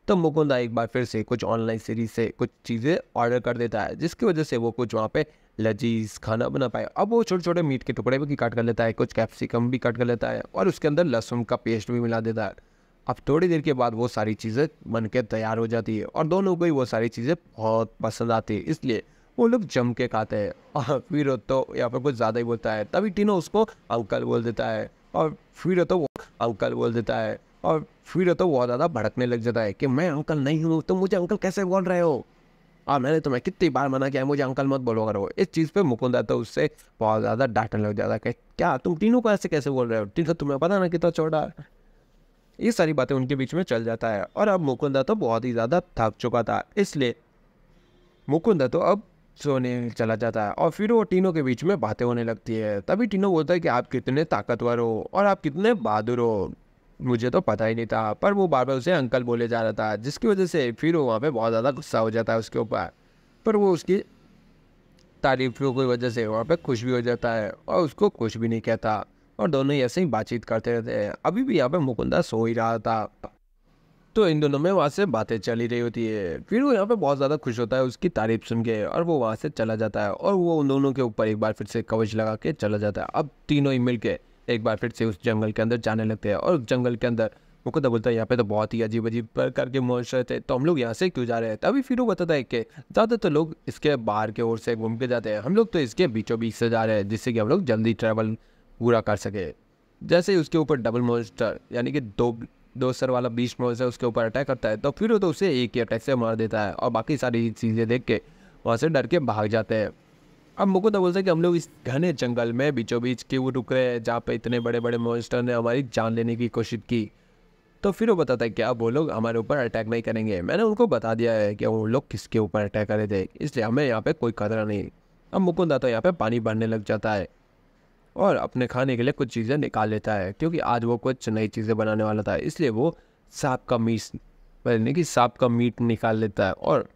Speaker 1: तो मुकुंदा एक बार फिर से कुछ ऑनलाइन सीरीज से कुछ चीज़ें ऑर्डर कर देता है जिसकी वजह से वो कुछ वहाँ पे लजीज खाना बना पाए अब वो छोटे छोटे मीट के टुकड़े भी काट कर लेता है कुछ कैप्सिकम भी काट कर लेता है और उसके अंदर लहसुन का पेस्ट भी मिला देता है अब थोड़ी देर के बाद वो सारी चीज़ें बन के तैयार हो जाती है और दोनों को ही वो सारी चीज़ें बहुत पसंद आती है इसलिए वो लोग जम के खाते हैं और फिर तो यहाँ पर कुछ ज़्यादा ही बोलता है तभी टीनो उसको अंकल बोल देता है और फिर तो वो अंकल बोल देता है और फिर तो बहुत ज़्यादा भड़कने लग जाता है कि मैं अंकल नहीं हूँ तो मुझे अंकल कैसे बोल रहे हो और हाँ, मैंने तुम्हें कितनी बार मना किया मुझे अंकल मत बोलो करो इस चीज़ पर मुकुंद आता तो उससे बहुत ज़्यादा डांटने लग जाता है क्या तुम तीनों को ऐसे कैसे बोल रहे हो तो तुम्हें पता ना कितना छोटा ये सारी बातें उनके बीच में चल जाता है और अब मुकुंदा तो बहुत ही ज़्यादा थक चुका था इसलिए मुकुंदा तो अब सोने चला जाता है और फिर वो टीनों के बीच में बातें होने लगती है तभी टीनो बोलता है कि आप कितने ताकतवर हो और आप कितने बहादुर हो मुझे तो पता ही नहीं था पर वो बार बार उसे अंकल बोले जा रहा था जिसकी वजह से फिर वो वहाँ पर बहुत ज़्यादा गुस्सा हो जाता है उसके ऊपर पर वो उसकी तारीफों की वजह से वहाँ पर खुश भी हो जाता है और उसको कुछ भी नहीं कहता और दोनों ही ऐसे ही बातचीत करते रहते हैं अभी भी यहाँ पर मुकुंदा सो ही रहा था तो इन दोनों में वहाँ से बातें चली रही होती है फिर वो यहाँ पे बहुत ज़्यादा खुश होता है उसकी तारीफ सुन के और वो वहाँ से चला जाता है और वो उन दोनों के ऊपर एक बार फिर से कवच लगा के चला जाता है अब तीनों ही मिल के एक बार फिर से उस जंगल के अंदर जाने लगते हैं और जंगल के अंदर मुकुंदा बोलता है यहाँ पे तो बहुत ही अजीब अजीब प्रकार के मॉन्स्टर थे तो हम लोग यहाँ से क्यों जा रहे हैं तभी फिर वो बताता है कि ज़्यादातर तो लोग इसके बाहर के ओर से घूम के जाते हैं हम लोग तो इसके बीचों बीच से जा रहे हैं जिससे कि हम लोग जल्दी ट्रैवल पूरा कर सके जैसे ही उसके ऊपर डबल मोस्टर यानी कि दो दो सर वाला बीच मोस्टर उसके ऊपर अटैक करता है तो फिर वो तो उसे एक ही अटैक से मार देता है और बाकी सारी चीज़ें देख के वहाँ से डर के भाग जाते हैं अब मुकुदा तो बोलता है कि हम लोग इस घने जंगल में बीचों बीच के वो रुक रहे हैं जहाँ पे इतने बड़े बड़े मोस्टर ने हमारी जान लेने की कोशिश की तो फिर वो बताता है कि अब वो लोग हमारे ऊपर अटैक नहीं करेंगे मैंने उनको बता दिया है कि वो लोग किसके ऊपर अटैक करे थे इसलिए हमें यहाँ पर कोई खतरा नहीं अब मुकुंदा तो यहाँ पर पानी भरने लग जाता है और अपने खाने के लिए कुछ चीज़ें निकाल लेता है क्योंकि आज वो कुछ नई चीज़ें बनाने वाला था इसलिए वो सांप का मीट मतलब यानी कि सांप का मीट निकाल लेता है और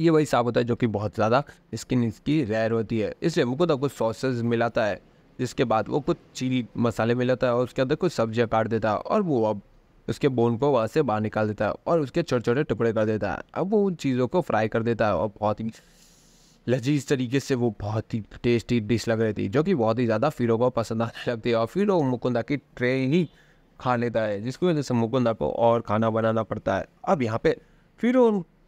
Speaker 1: ये वही साग होता है जो कि बहुत ज़्यादा स्किन इसकी रेयर होती है इसलिए वो खुद कुछ सॉसेज मिलाता है जिसके बाद वो कुछ चीनी मसाले मिलाता है और उसके अंदर कुछ सब्जियाँ काट देता है और वो अब उसके बोन को वहाँ से बाहर निकाल देता है और उसके छोटे छोटे टुकड़े कर देता है अब वो उन चीज़ों को फ्राई कर देता है और बहुत ही लजीज तरीके से वो बहुत ही टेस्टी डिश लग रही थी जो कि बहुत ही ज़्यादा फिरों को पसंद आने लगती है और फिर वो मुकुंदा की ट्रे ही खा लेता है जिसकी वजह से मुकुंदा को और खाना बनाना पड़ता है अब यहाँ पे फिर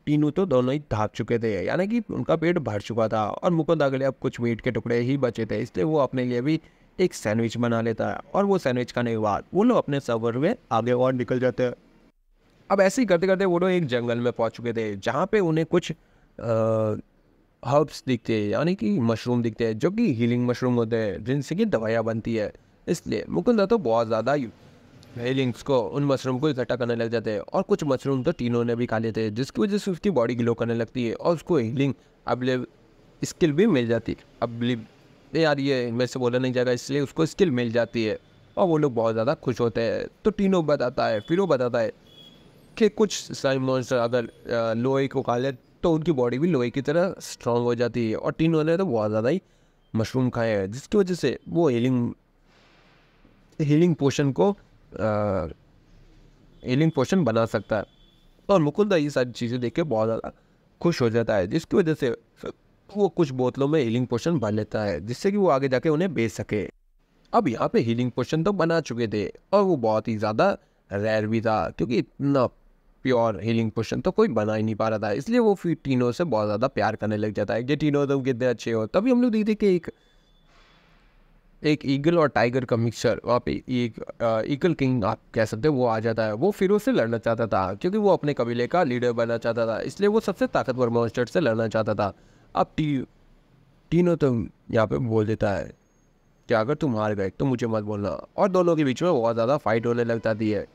Speaker 1: पीनू तो दोनों ही धाप चुके थे यानी कि उनका पेट भर चुका था और मुकुंद अगले अब कुछ मीट के टुकड़े ही बचे थे इसलिए वो अपने लिए भी एक सैंडविच बना लेता है और वो सैंडविच खाने के बाद वो लोग अपने सवर में आगे और निकल जाते हैं अब ऐसे ही करते करते वो लोग एक जंगल में पहुंच चुके थे जहाँ पे उन्हें कुछ हर्ब्स दिखते हैं यानी कि मशरूम दिखते हैं जो कि हीलिंग मशरूम होते हैं जिनसे कि दवाइयाँ बनती है इसलिए मुकुंदा तो बहुत ज़्यादा फेलिंग्स को उन मशरूम को इकट्ठा करने लग जाते हैं और कुछ मशरूम तो टीनों ने भी खा लेते हैं जिसकी वजह से उसकी बॉडी ग्लो करने लगती है और उसको हीलिंग अबले स्किल भी मिल जाती है अबली यार ये मेरे से बोला नहीं जाएगा इसलिए उसको स्किल मिल जाती है और वो लोग बहुत ज़्यादा खुश होते हैं तो टीनो बताता है फिर वो बताता है कि कुछ साइम मॉन्स्टर अगर लोहे को खा ले तो उनकी बॉडी भी लोहे की तरह स्ट्रांग हो जाती है और टीनो ने तो बहुत ज़्यादा ही मशरूम खाए हैं जिसकी वजह से वो हीलिंग हीलिंग पोशन को एलिंग पोशन बना सकता है और मुकुंदा ये सारी चीज़ें देख के बहुत ज़्यादा खुश हो जाता है जिसकी वजह से वो कुछ बोतलों में हीलिंग पोशन भर लेता है जिससे कि वो आगे जाके उन्हें बेच सके अब यहाँ पे हीलिंग पोशन तो बना चुके थे और वो बहुत ही ज़्यादा रेयर भी था क्योंकि इतना प्योर हीलिंग पोशन तो कोई बना ही नहीं पा रहा था इसलिए वो फिर टीनों से बहुत ज़्यादा प्यार करने लग जाता है कि टीनों तुम कितने अच्छे हो तभी हम लोग देखते कि एक एक ईगल और टाइगर का मिक्सचर पे एक ईगल किंग आप कह सकते हैं वो आ जाता है वो फिर से लड़ना चाहता था क्योंकि वो अपने कबीले का लीडर बनना चाहता था इसलिए वो सबसे ताकतवर मॉन्स्टर से लड़ना चाहता था अब टी तीनों तो यहाँ पे बोल देता है कि अगर तुम हार गए तो मुझे मत बोलना और दोनों के बीच में बहुत ज़्यादा फाइट होने लग जाती है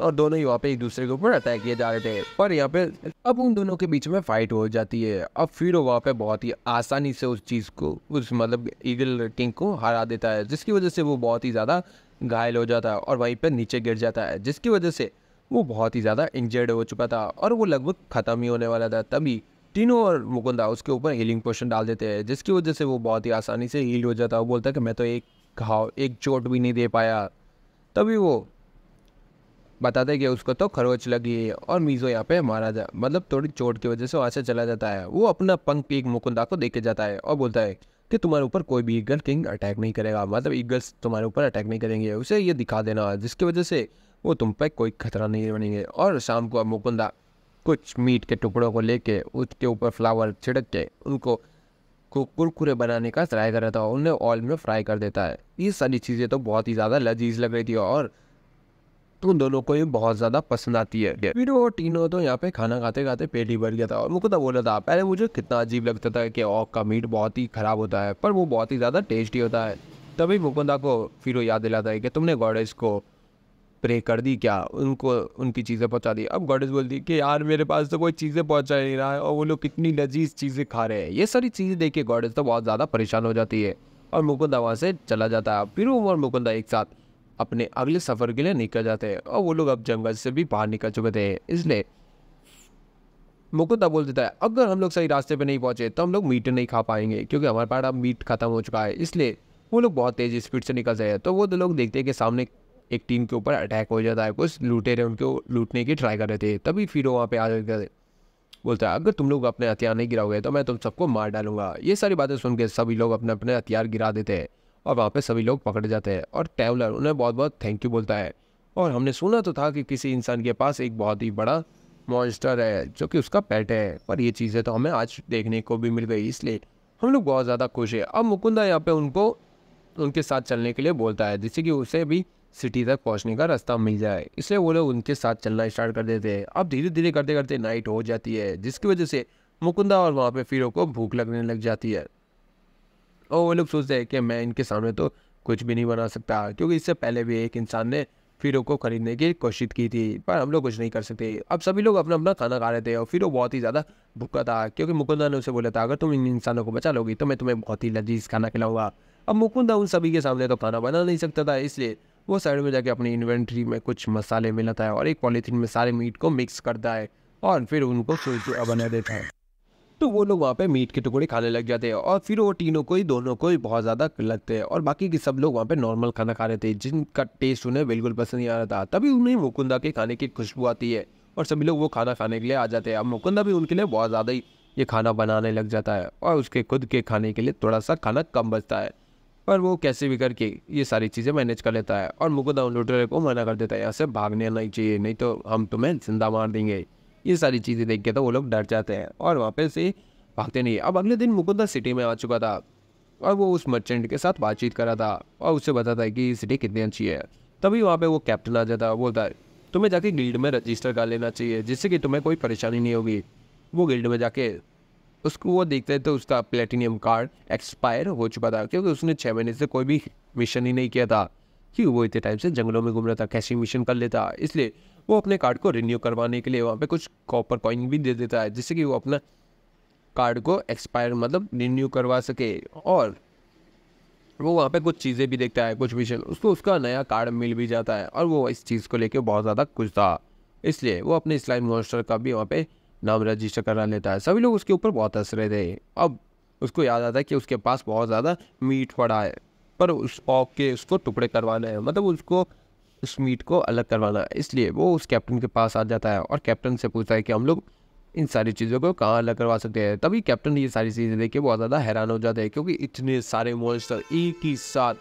Speaker 1: और दोनों ही वहाँ पे एक दूसरे के ऊपर अटैक किए जा रहे थे पर यहाँ पे अब उन दोनों के बीच में फाइट हो जाती है अब फिर वहाँ पे बहुत ही आसानी से उस चीज़ को उस मतलब ईगल किंग को हरा देता है जिसकी वजह से वो बहुत ही ज़्यादा घायल हो जाता है और वहीं पर नीचे गिर जाता है जिसकी वजह से वो बहुत ही ज़्यादा इंजर्ड हो चुका था और वो लगभग ख़त्म ही होने वाला था तभी टीनो और मुकुंदा उसके ऊपर हीलिंग पोशन डाल देते हैं जिसकी वजह से वो बहुत ही आसानी से हील हो जाता है वो बोलता है कि मैं तो एक घाव एक चोट भी नहीं दे पाया तभी वो बताते कि उसको तो खरोच लगी है और मीज़ो यहाँ पे मारा जा मतलब थोड़ी चोट की वजह से वहाँ से चला जाता है वो अपना पंख पीक मुकुंदा को देखे जाता है और बोलता है कि तुम्हारे ऊपर कोई भी ईगल किंग अटैक नहीं करेगा मतलब ईगल्स तुम्हारे ऊपर अटैक नहीं करेंगे उसे ये दिखा देना जिसकी वजह से वो तुम पर कोई खतरा नहीं बनेंगे और शाम को अब मुकुंदा कुछ मीट के टुकड़ों को लेके उसके ऊपर फ्लावर छिड़क के उनको कुरकुरे बनाने का ट्राई कर रहा था उन्हें ऑयल में फ्राई कर देता है ये सारी चीज़ें तो बहुत ही ज़्यादा लजीज लग रही थी और तो उन दोनों को ये बहुत ज्यादा पसंद आती है फिर वो तीनों तो यहाँ पे खाना खाते खाते पेट ही भर गया था और मुको तो बोला था पहले मुझे कितना अजीब लगता था कि ऑक का मीट बहुत ही खराब होता है पर वो बहुत ही ज़्यादा टेस्टी होता है तभी मुकुंदा को फिर वो याद दिलाता है कि तुमने गॉडेज को प्रे कर दी क्या उनको उनकी चीज़ें पहुंचा दी अब गॉडेज बोलती कि यार मेरे पास तो कोई चीज़ें पहुंचा नहीं रहा है और वो लोग कितनी लजीज चीज़ें खा रहे हैं ये सारी चीज़ें देख के गॉडेज तो बहुत ज़्यादा परेशान हो जाती है और मुकुंदा वहाँ से चला जाता है फिर वो और मुकुंदा एक साथ अपने अगले सफ़र के लिए निकल जाते हैं और वो लोग अब जंगल से भी बाहर निकल चुके थे इसलिए मुकुंदा बोल देता है अगर हम लोग सही रास्ते पे नहीं पहुंचे तो हम लोग मीट नहीं खा पाएंगे क्योंकि हमारे पास अब मीट खत्म हो चुका है इसलिए वो लोग बहुत तेज़ स्पीड से निकलते हैं तो वो दो लोग देखते हैं कि सामने एक टीम के ऊपर अटैक हो जाता है कुछ लूटे रहे उनको लूटने की ट्राई कर रहे थे तभी फिर वहाँ पे आ जाते बोलता है अगर तुम लोग अपने हथियार नहीं गिराओगे तो मैं तुम सबको मार डालूंगा ये सारी बातें सुन के सभी लोग अपने अपने हथियार गिरा देते हैं और वहाँ पे सभी लोग पकड़े जाते हैं और ट्रैवलर उन्हें बहुत बहुत थैंक यू बोलता है और हमने सुना तो था कि किसी इंसान के पास एक बहुत ही बड़ा मॉन्स्टर है जो कि उसका पेट है पर ये चीज़ें तो हमें आज देखने को भी मिल गई इसलिए हम लोग बहुत ज़्यादा खुश है अब मुकुंदा यहाँ पे उनको उनके साथ चलने के लिए बोलता है जिससे कि उसे भी सिटी तक पहुँचने का रास्ता मिल जाए इसलिए वो लोग उनके साथ चलना स्टार्ट कर देते हैं अब धीरे धीरे करते करते नाइट हो जाती है जिसकी वजह से मुकुंदा और वहाँ पे फिरों को भूख लगने लग जाती है और वो लोग सोचते हैं कि मैं इनके सामने तो कुछ भी नहीं बना सकता क्योंकि इससे पहले भी एक इंसान ने फिर को खरीदने की कोशिश की थी पर हम लोग कुछ नहीं कर सकते अब सभी लोग अपना अपना खाना खा रहे थे और फिर वो बहुत ही ज़्यादा भूखा था क्योंकि मुकुंदा ने उसे बोला था अगर तुम इन इंसानों को बचा लोगी तो मैं तुम्हें बहुत ही लजीज खाना खिलाऊंगा अब मुकुंदा उन सभी के सामने तो खाना बना नहीं सकता था इसलिए वो साइड में जाके अपनी इन्वेंट्री में कुछ मसाले मिलाता है और एक पॉलीथीन में सारे मीट को मिक्स करता है और फिर उनको बना देता है तो वो लोग वहाँ पे मीट के टुकड़े खाने लग जाते हैं और फिर वो तीनों को ही दोनों को ही बहुत ज़्यादा लगते हैं और बाकी के सब लोग वहाँ पे नॉर्मल खाना खा रहे थे जिनका टेस्ट उन्हें बिल्कुल पसंद नहीं आ रहा था तभी उन्हें मुकुंदा के खाने की खुशबू आती है और सभी लोग वो खाना खाने के लिए आ जाते हैं अब मुकुंदा भी उनके लिए बहुत ज़्यादा ही ये खाना बनाने लग जाता है और उसके खुद के खाने के लिए थोड़ा सा खाना कम बचता है पर वो कैसे भी करके ये सारी चीज़ें मैनेज कर लेता है और मुकुंदा उन लुटेरे को मना कर देता है यहाँ से भागने नहीं चाहिए नहीं तो हम तुम्हें जिंदा मार देंगे ये सारी चीज़ें देख के तो वो लोग डर जाते हैं और वापस से भागते नहीं अब अगले दिन मुकुंदा सिटी में आ चुका था और वो उस मर्चेंट के साथ बातचीत करा था और उससे बताता है कि सिटी कितनी अच्छी है तभी वहाँ पे वो कैप्टन आ जाता बोलता है तुम्हें जाके गिल्ड में रजिस्टर कर लेना चाहिए जिससे कि तुम्हें कोई परेशानी नहीं होगी वो गिल्ड में जाके उसको वो देखते तो उसका प्लेटिनियम कार्ड एक्सपायर हो चुका था क्योंकि उसने छः महीने से कोई भी मिशन ही नहीं किया था कि वो इतने टाइम से जंगलों में घूम रहा था कैसे मिशन कर लेता इसलिए वो अपने कार्ड को रिन्यू करवाने के लिए वहाँ पे कुछ कॉपर कॉइन भी दे देता है जिससे कि वो अपना कार्ड को एक्सपायर मतलब रिन्यू करवा सके और वो वहाँ पे कुछ चीज़ें भी देखता है कुछ मिशन उसको उसका नया कार्ड मिल भी जाता है और वो इस चीज़ को लेके बहुत ज़्यादा खुश था इसलिए वो अपने स्लाइम मॉन्स्टर का भी वहाँ पे नाम रजिस्टर करा लेता है सभी लोग उसके ऊपर बहुत हंस रहे थे अब उसको याद आता है कि उसके पास बहुत ज़्यादा मीट पड़ा है पर उस पॉक के उसको टुकड़े करवाने हैं मतलब उसको उस मीट को अलग करवाना है इसलिए वो उस कैप्टन के पास आ जाता है और कैप्टन से पूछता है कि हम लोग इन सारी चीज़ों को कहाँ अलग करवा सकते हैं तभी कैप्टन ये सारी चीज़ें देख के बहुत ज़्यादा हैरान हो जाते हैं क्योंकि इतने सारे मॉन्स्टर एक ही साथ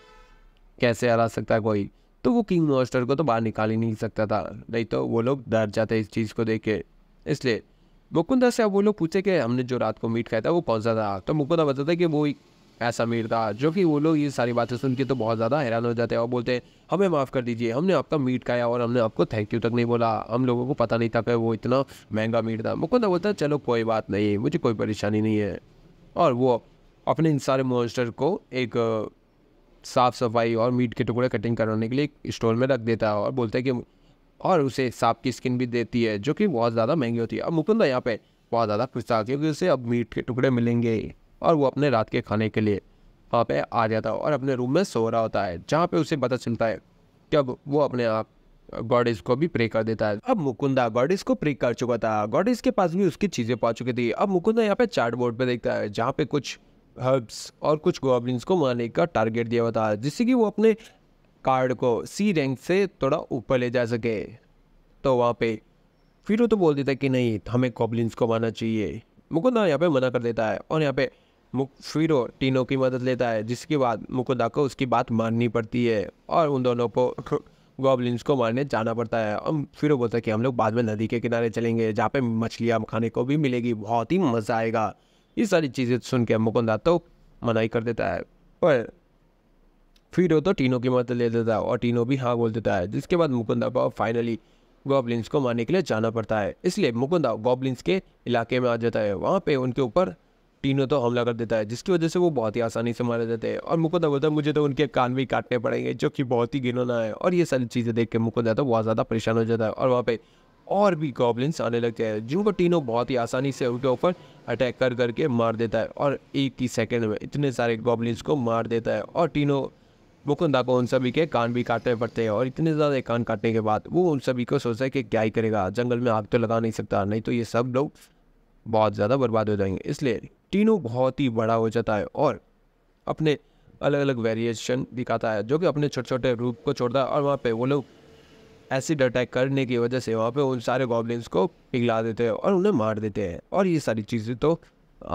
Speaker 1: कैसे हरा सकता है कोई तो वो किंग मॉन्स्टर को तो बाहर निकाल ही नहीं सकता था नहीं तो वो लोग डर जाते इस चीज़ को देख के इसलिए मुकुंदा से अब वो लोग पूछे कि हमने जो रात को मीट खाया था वो कौन सा था तो मुकुंदा बताता है कि वो ऐसा मीर था जो कि वो लोग ये सारी बातें सुन के तो बहुत ज़्यादा हैरान हो जाते हैं और बोलते हैं हमें माफ़ कर दीजिए हमने आपका मीट खाया और हमने आपको थैंक यू तक नहीं बोला हम लोगों को पता नहीं था कि वो इतना महंगा मीट था मुकुंदा तो बोलता चलो कोई बात नहीं मुझे कोई परेशानी नहीं है और वो अपने इन सारे मोस्टर को एक साफ़ सफाई और मीट के टुकड़े कटिंग करवाने के लिए एक स्टोर में रख देता है और बोलता है कि और उसे सांप की स्किन भी देती है जो कि बहुत ज़्यादा महंगी होती है अब मुकुंदा यहाँ पे बहुत ज़्यादा खुश था क्योंकि उसे अब मीट के टुकड़े मिलेंगे और वो अपने रात के खाने के लिए वहाँ पे आ जाता है और अपने रूम में सो रहा होता है जहाँ पे उसे पता चलता है अब वो अपने आप गॉडिस को भी प्रे कर देता है अब मुकुंदा गॉडिस को प्रे कर चुका था गॉडिस के पास भी उसकी चीज़ें पहुँच चुकी थी अब मुकुंदा यहाँ पे चार्ट बोर्ड पर देखता है जहाँ पे कुछ हर्ब्स और कुछ गोब्लिन्स को मारने का टारगेट दिया हुआ था जिससे कि वो अपने कार्ड को सी रैंक से थोड़ा ऊपर ले जा सके तो वहाँ पे फिर वो तो बोल देता है कि नहीं हमें गोब्लिन्स को मारना चाहिए मुकुंदा यहाँ पे मना कर देता है और यहाँ पे फिर टीनों की मदद लेता है जिसके बाद मुकुदा को उसकी बात माननी पड़ती है और उन दोनों को गॉबलिंस को मारने जाना पड़ता है और फिर वो बोलता है कि हम लोग बाद में नदी के किनारे चलेंगे जहाँ पे मछलियाँ खाने को भी मिलेगी बहुत ही मज़ा आएगा ये सारी चीज़ें सुन के मुकुंदा तो मनाही कर देता है पर फिर वो तो टीनों की मदद ले देता है और टीनों भी हाँ बोल देता है जिसके बाद मुकुंदा को फाइनली गॉबलिंस को मारने के लिए जाना पड़ता है इसलिए मुकुंदा गॉबलिंस के इलाके में आ जाता है वहाँ पर उनके ऊपर टीनों तो हमला कर देता है जिसकी वजह से वो बहुत ही आसानी से मारे जाते हैं और मुकुंदा बोलता है मुझे तो उनके कान भी काटने पड़ेंगे जो कि बहुत ही घिनौना है और ये सारी चीज़ें देख के मुकुंदा तो बहुत ज़्यादा परेशान हो जाता है और वहाँ पर और भी गॉबलिन्स आने लगते हैं जिनको टीनो बहुत ही आसानी से उनके ऊपर अटैक कर करके मार देता है और एक ही सेकेंड में इतने सारे गॉबलिन्स को मार देता है और टीनो मुकुंदा को उन सभी के कान भी काटने पड़ते हैं और इतने ज़्यादा कान काटने के बाद वो उन सभी को सोचता है कि क्या ही करेगा जंगल में आग तो लगा नहीं सकता नहीं तो ये सब लोग बहुत ज़्यादा बर्बाद हो जाएंगे इसलिए तीनों बहुत ही बड़ा हो जाता है और अपने अलग अलग वेरिएशन दिखाता है जो कि अपने छोटे छोटे रूप को छोड़ता है और वहाँ पे वो लोग एसिड अटैक करने की वजह से वहाँ पे उन सारे गॉबलिन्स को पिघला देते हैं और उन्हें मार देते हैं और ये सारी चीज़ें तो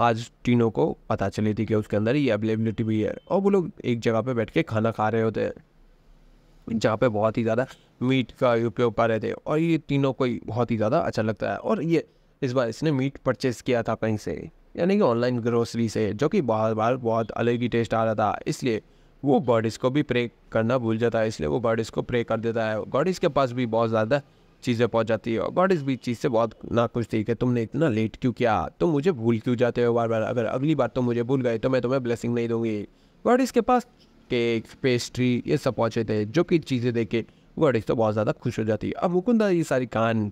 Speaker 1: आज तीनों को पता चली थी कि उसके अंदर ये अवेलेबिलिटी भी है और वो लोग एक जगह पे बैठ के खाना खा रहे होते हैं जहाँ पे बहुत ही ज़्यादा मीट का उपयोग कर रहे थे और ये तीनों को बहुत ही ज़्यादा अच्छा लगता है और ये इस बार इसने मीट परचेज़ किया था कहीं से यानी कि ऑनलाइन ग्रोसरी से जो कि बार बार बहुत अलग ही टेस्ट आ रहा था इसलिए वो बॉडीज़ को भी प्रे करना भूल जाता है इसलिए वो बॉडीज़ को प्रे कर देता है गॉडीज़ के पास भी बहुत ज़्यादा चीज़ें पहुँच जाती है और गॉडिस भी चीज़ से बहुत ना कुछ थी कि तुमने इतना लेट क्यों किया तो मुझे भूल क्यों जाते हो बार बार अगर अगली बार तो मुझे भूल गए तो मैं तुम्हें ब्लेसिंग नहीं दूंगी गॉडिस के पास केक पेस्ट्री ये सब पहुँचे थे जो कि चीज़ें देख के गॉडिस तो बहुत ज़्यादा खुश हो जाती है अब मुकुंदा ये सारी कान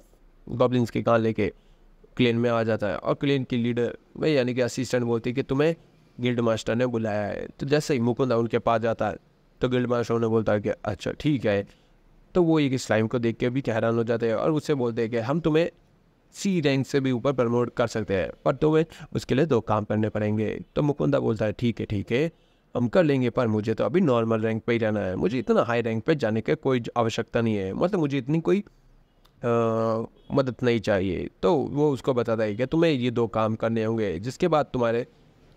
Speaker 1: गॉबलिंग्स की कान लेके क्लेन में आ जाता है और क्लेन की लीडर वह यानी कि असिस्टेंट बोलती है कि तुम्हें गिल्ड मास्टर ने बुलाया है तो जैसे ही मुकुंदा उनके पास जाता है तो गिल्ड मास्टर उन्हें बोलता है कि अच्छा ठीक है तो वो एक स्लाइम को देख के भी हैरान हो जाते हैं और उससे बोलते हैं कि हम तुम्हें सी रैंक से भी ऊपर प्रमोट कर सकते हैं पर तुम्हें उसके लिए दो काम करने पड़ेंगे तो मुकुंदा बोलता है ठीक है ठीक है हम कर लेंगे पर मुझे तो अभी नॉर्मल रैंक पे ही रहना है मुझे इतना हाई रैंक पे जाने की कोई आवश्यकता नहीं है मतलब मुझे इतनी कोई मदद नहीं चाहिए तो वो उसको बताता है कि तुम्हें ये दो काम करने होंगे जिसके बाद तुम्हारे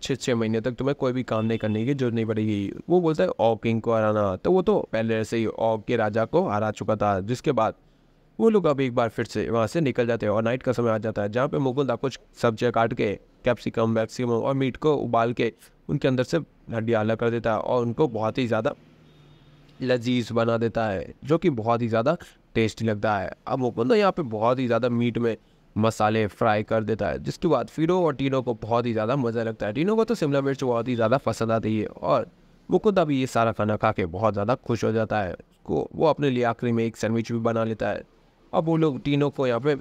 Speaker 1: छः छः महीने तक तुम्हें कोई भी काम नहीं करने की जरूरत नहीं पड़ेगी वो बोलता है ओ किंग को हराना तो वो तो पहले से ही ओ के राजा को हरा चुका था जिसके बाद वो लोग अब एक बार फिर से वहाँ से निकल जाते हैं और नाइट का समय आ जाता है जहाँ पे मुगल था कुछ सब्जियाँ काट के कैप्सिकम वैक्सीम और मीट को उबाल के उनके अंदर से हड्डियाँ अलग कर देता है और उनको बहुत ही ज़्यादा लजीज बना देता है जो कि बहुत ही ज़्यादा टेस्टी लगता है अब वो मतलब यहाँ पे बहुत ही ज़्यादा मीट में मसाले फ्राई कर देता है जिसके बाद फिरो और टीनो को बहुत ही ज़्यादा मज़ा लगता है टीनो को तो शिमला मिर्च बहुत ही ज़्यादा पसंद आती है और वो खुद अभी ये सारा खाना खा के बहुत ज़्यादा खुश हो जाता है उसको वो अपने लिए आखिरी में एक सैंडविच भी बना लेता है अब वो लोग टीनो को यहाँ पे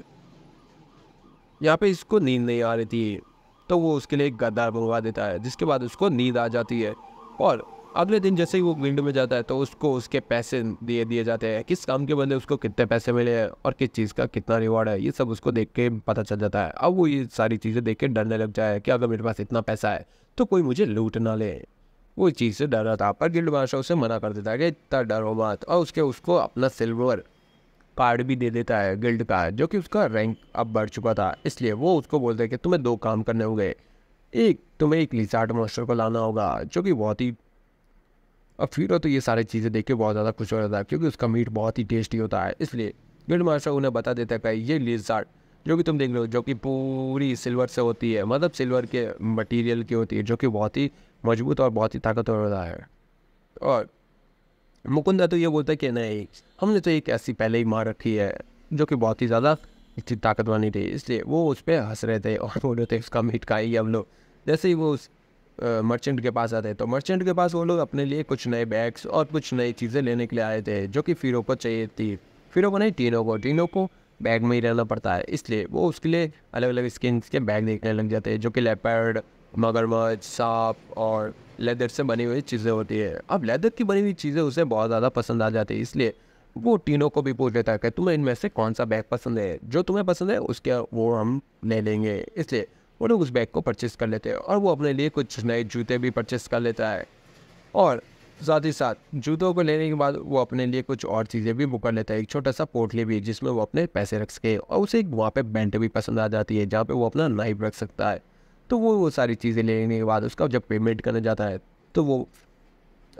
Speaker 1: यहाँ पे इसको नींद नहीं आ रही थी तो वो उसके लिए एक गद्दार मंगवा देता है जिसके बाद उसको नींद आ जाती है और अगले दिन जैसे ही वो विंडो में जाता है तो उसको उसके पैसे दिए दिए जाते हैं किस काम के बदले उसको कितने पैसे मिले हैं और किस चीज़ का कितना रिवॉर्ड है ये सब उसको देख के पता चल जाता है अब वो ये सारी चीज़ें देख के डरने लग जाए कि अगर मेरे पास इतना पैसा है तो कोई मुझे लूट ना ले वो चीज़ से डर रहा था पर गिल्ड मास्टर उसे मना कर देता है कि इतना डरो मत और उसके उसको अपना सिल्वर कार्ड भी दे देता है गिल्ड का जो कि उसका रैंक अब बढ़ चुका था इसलिए वो उसको बोलते हैं कि तुम्हें दो काम करने होंगे एक तुम्हें एक लिसार्ट मास्टर को लाना होगा जो कि बहुत ही अब फिर तो ये सारी चीज़ें देख के बहुत ज़्यादा खुश हो जाता है क्योंकि उसका मीट बहुत ही टेस्टी होता है इसलिए ग्रिल मास्टर उन्हें बता देता है कि ये लिजार्ड जो कि तुम देख लो जो कि पूरी सिल्वर से होती है मतलब सिल्वर के मटेरियल की होती है जो कि बहुत ही मजबूत और बहुत ही ताकतवर होता है और मुकुंदा तो ये बोलता है कि नहीं हमने तो एक ऐसी पहले ही मार रखी है जो कि बहुत ही ज़्यादा इतनी ताकतवर नहीं थी इसलिए वो उस पर हंस रहे थे और बोल रहे थे उसका मीट खाएगी हम लोग जैसे ही वो उस मर्चेंट के पास आते हैं तो मर्चेंट के पास वो लोग अपने लिए कुछ नए बैग्स और कुछ नई चीज़ें लेने के लिए आए थे जो कि फिरो को चाहिए थी फिरो को नहीं तीनों को तीनों को बैग में ही रहना पड़ता है इसलिए वो उसके लिए अलग अलग स्किन्स के बैग देखने लग जाते हैं जो कि लेपर्ड मगरमच्छ सांप और लेदर से बनी हुई चीज़ें होती है अब लेदर की बनी हुई चीज़ें उसे बहुत ज़्यादा पसंद आ जाती है इसलिए वो तीनों को भी पूछ लेता है कि तुम्हें इनमें से कौन सा बैग पसंद है जो तुम्हें पसंद है उसके वो हम ले लेंगे इसलिए वो लोग उस बैग को परचेस कर लेते हैं और वो अपने लिए कुछ नए जूते भी परचेस कर लेता है और साथ ही साथ जूतों को लेने के बाद वो अपने लिए कुछ और चीज़ें भी बुक कर लेता है एक छोटा सा पोटली भी जिसमें वो अपने पैसे रख सके और उसे एक वहाँ पे बेंट भी पसंद आ जाती है जहाँ पे वो अपना नाइफ रख सकता है तो वो वो सारी चीज़ें लेने के बाद उसका जब पेमेंट करने जाता है तो वो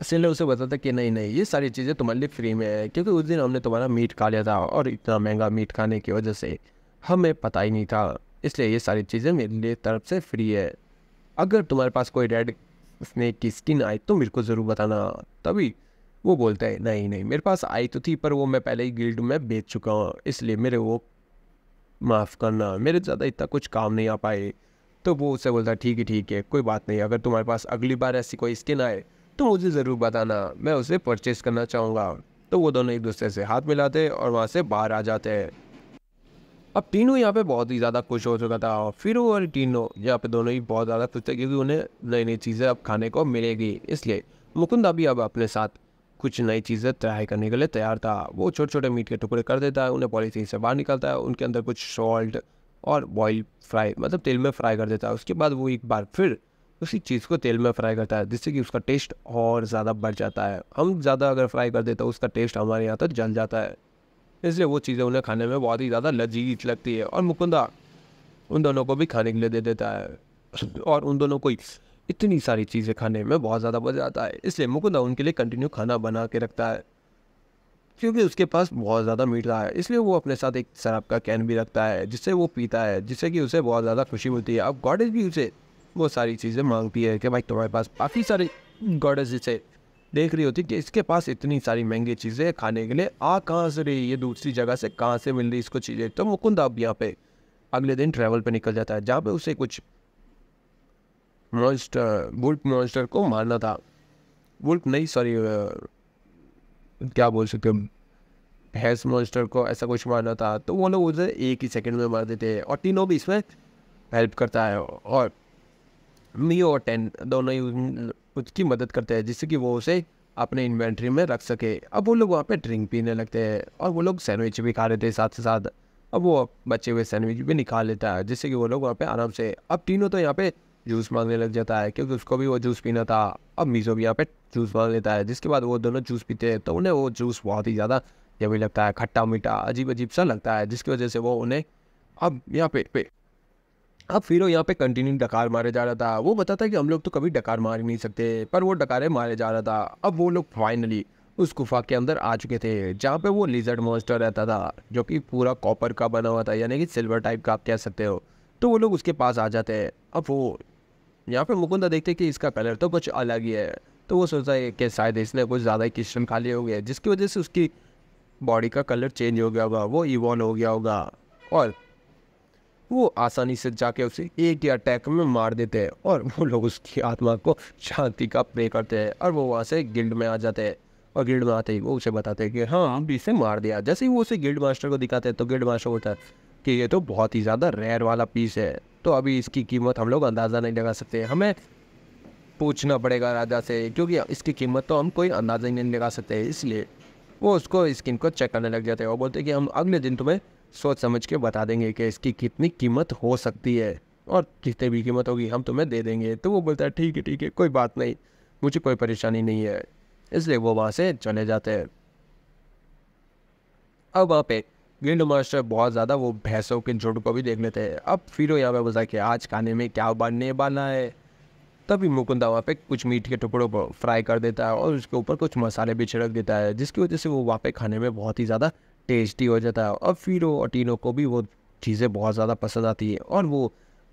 Speaker 1: सेलर उसे बताता कि नहीं नहीं ये सारी चीज़ें तुम्हारे लिए फ्री में है क्योंकि उस दिन हमने तुम्हारा मीट खा लिया था और इतना महंगा मीट खाने की वजह से हमें पता ही नहीं था इसलिए ये सारी चीज़ें मेरे लिए तरफ से फ्री है अगर तुम्हारे पास कोई रेड स्नैक की स्किन आई तो मेरे को ज़रूर बताना तभी वो बोलते हैं नहीं नहीं मेरे पास आई तो थी पर वो मैं पहले ही गिल्ड में बेच चुका हूँ इसलिए मेरे वो माफ़ करना मेरे ज़्यादा इतना कुछ काम नहीं आ पाए तो वो उसे बोलता ठीक है ठीक है कोई बात नहीं अगर तुम्हारे पास अगली बार ऐसी कोई स्किन आए तो मुझे ज़रूर बताना मैं उसे परचेज़ करना चाहूँगा तो वो दोनों एक दूसरे से हाथ मिलाते और वहाँ से बाहर आ जाते हैं अब टीनू यहाँ पे बहुत ही ज़्यादा खुश हो चुका था और फिर और टीनू यहाँ पे दोनों ही बहुत ज़्यादा खुश थे क्योंकि उन्हें नई नई चीज़ें अब खाने को मिलेगी इसलिए मुकुंदा भी अब अपने साथ कुछ नई चीज़ें ट्राई करने के लिए तैयार था वो छोटे छोटे मीट के टुकड़े कर देता है उन्हें पॉलीथीन से बाहर निकलता है उनके अंदर कुछ सॉल्ट और बॉइल फ्राई मतलब तेल में फ्राई कर देता है उसके बाद वो एक बार फिर उसी चीज़ को तेल में फ्राई करता है जिससे कि उसका टेस्ट और ज़्यादा बढ़ जाता है हम ज़्यादा अगर फ्राई कर देते हैं तो उसका टेस्ट हमारे यहाँ तक जल जाता है इसलिए वो चीज़ें उन्हें खाने में बहुत ही ज़्यादा लजीज लगती है और मुकुंदा उन दोनों को भी खाने के लिए दे देता है और उन दोनों को इतनी सारी चीज़ें खाने में बहुत ज़्यादा मजा आता है इसलिए मुकुंदा उनके लिए कंटिन्यू खाना बना के रखता है क्योंकि उसके पास बहुत ज़्यादा मीट रहा है इसलिए वो अपने साथ एक शराब का कैन भी रखता है जिससे वो पीता है जिससे कि उसे बहुत ज़्यादा खुशी मिलती है अब गॉडेज भी उसे वो सारी चीज़ें मांगती है कि भाई तुम्हारे पास काफ़ी सारे गॉडेज जिसे देख रही होती कि इसके पास इतनी सारी महंगी चीज़ें खाने के लिए आ कहाँ से रही ये दूसरी जगह से कहाँ से मिल रही इसको चीज़ें तो मुकुंद अब यहाँ पे अगले दिन ट्रैवल पे निकल जाता है जहाँ पे उसे कुछ मॉन्स्टर वुल्फ मॉन्स्टर को मारना था वुल्फ नहीं सॉरी क्या बोल सकते हैस मॉन्स्टर को ऐसा कुछ मारना था तो वो लोग उसे एक ही सेकंड में मार देते हैं और तीनों भी इसमें हेल्प करता है और मी और टेन दोनों ही उसकी मदद करते हैं जिससे कि वो उसे अपने इन्वेंट्री में रख सके अब वो लोग वहाँ पे ड्रिंक पीने लगते हैं और वो लोग सैंडविच भी खा रहे थे साथ से साथ अब वो बचे हुए सैंडविच भी निकाल लेता है जिससे कि वो लोग वहाँ पे आराम से अब तीनों तो यहाँ पे जूस मांगने लग जाता है क्योंकि उसको भी वो जूस पीना था अब मीज़ो भी यहाँ पे जूस मांग लेता है जिसके बाद वो दोनों जूस पीते हैं तो उन्हें वो जूस बहुत ही ज़्यादा यमी लगता है खट्टा मीठा अजीब अजीब सा लगता है जिसकी वजह से वो उन्हें अब यहाँ पे पे अब फिर यहाँ पे कंटिन्यू डकार मारे जा रहा था वो बताता था कि हम लोग तो कभी डकार मार ही नहीं सकते पर वो डकारे मारे जा रहा था अब वो लोग फाइनली उस गुफा के अंदर आ चुके थे जहाँ पे वो लिजर्ड मॉन्स्टर रहता था जो कि पूरा कॉपर का बना हुआ था यानी कि सिल्वर टाइप का आप कह सकते हो तो वो लोग उसके पास आ जाते हैं अब वो यहाँ पे मुकुंदा देखते कि इसका कलर तो कुछ अलग ही है तो वो सोचता है कि शायद इसने कुछ ज़्यादा ही किस्म खा लिए हो गया जिसकी वजह से उसकी बॉडी का कलर चेंज हो गया होगा वो इवॉल्व हो गया होगा और वो आसानी से जाके उसे एक ही अटैक में मार देते हैं और वो लोग उसकी आत्मा को शांति का प्रे करते हैं और वो वहाँ से गिल्ड में आ जाते हैं और गिल्ड में आते ही वो उसे बताते हैं कि हाँ हम इसे मार दिया जैसे ही वो उसे गिल्ड मास्टर को दिखाते हैं तो गिल्ड मास्टर बोलता है कि ये तो बहुत ही ज़्यादा रेयर वाला पीस है तो अभी इसकी कीमत हम लोग अंदाज़ा नहीं लगा सकते हमें पूछना पड़ेगा राजा से क्योंकि इसकी कीमत तो हम कोई अंदाज़ा ही नहीं लगा सकते इसलिए वो उसको स्किन को चेक करने लग जाते हैं और बोलते हैं कि हम अगले दिन तुम्हें सोच समझ के बता देंगे कि इसकी कितनी कीमत हो सकती है और कितनी भी कीमत होगी हम तुम्हें दे देंगे तो वो बोलता है ठीक है ठीक है कोई बात नहीं मुझे कोई परेशानी नहीं है इसलिए वो वहाँ से चले जाते हैं अब वहाँ पे ग्रिंड मास्टर बहुत ज़्यादा वो भैंसों के झुंड को भी देख लेते हैं अब फिर यहाँ पे बोलता है कि आज खाने में क्या बनने वाला है तभी मुकुंदा वहाँ पे कुछ मीट के टुकड़ों पर फ्राई कर देता है और उसके ऊपर कुछ मसाले भी छिड़क देता है जिसकी वजह से वो वहाँ पे खाने में बहुत ही ज़्यादा टेस्टी हो जाता है और फिरो और टीनो को भी वो चीज़ें बहुत ज़्यादा पसंद आती है और वो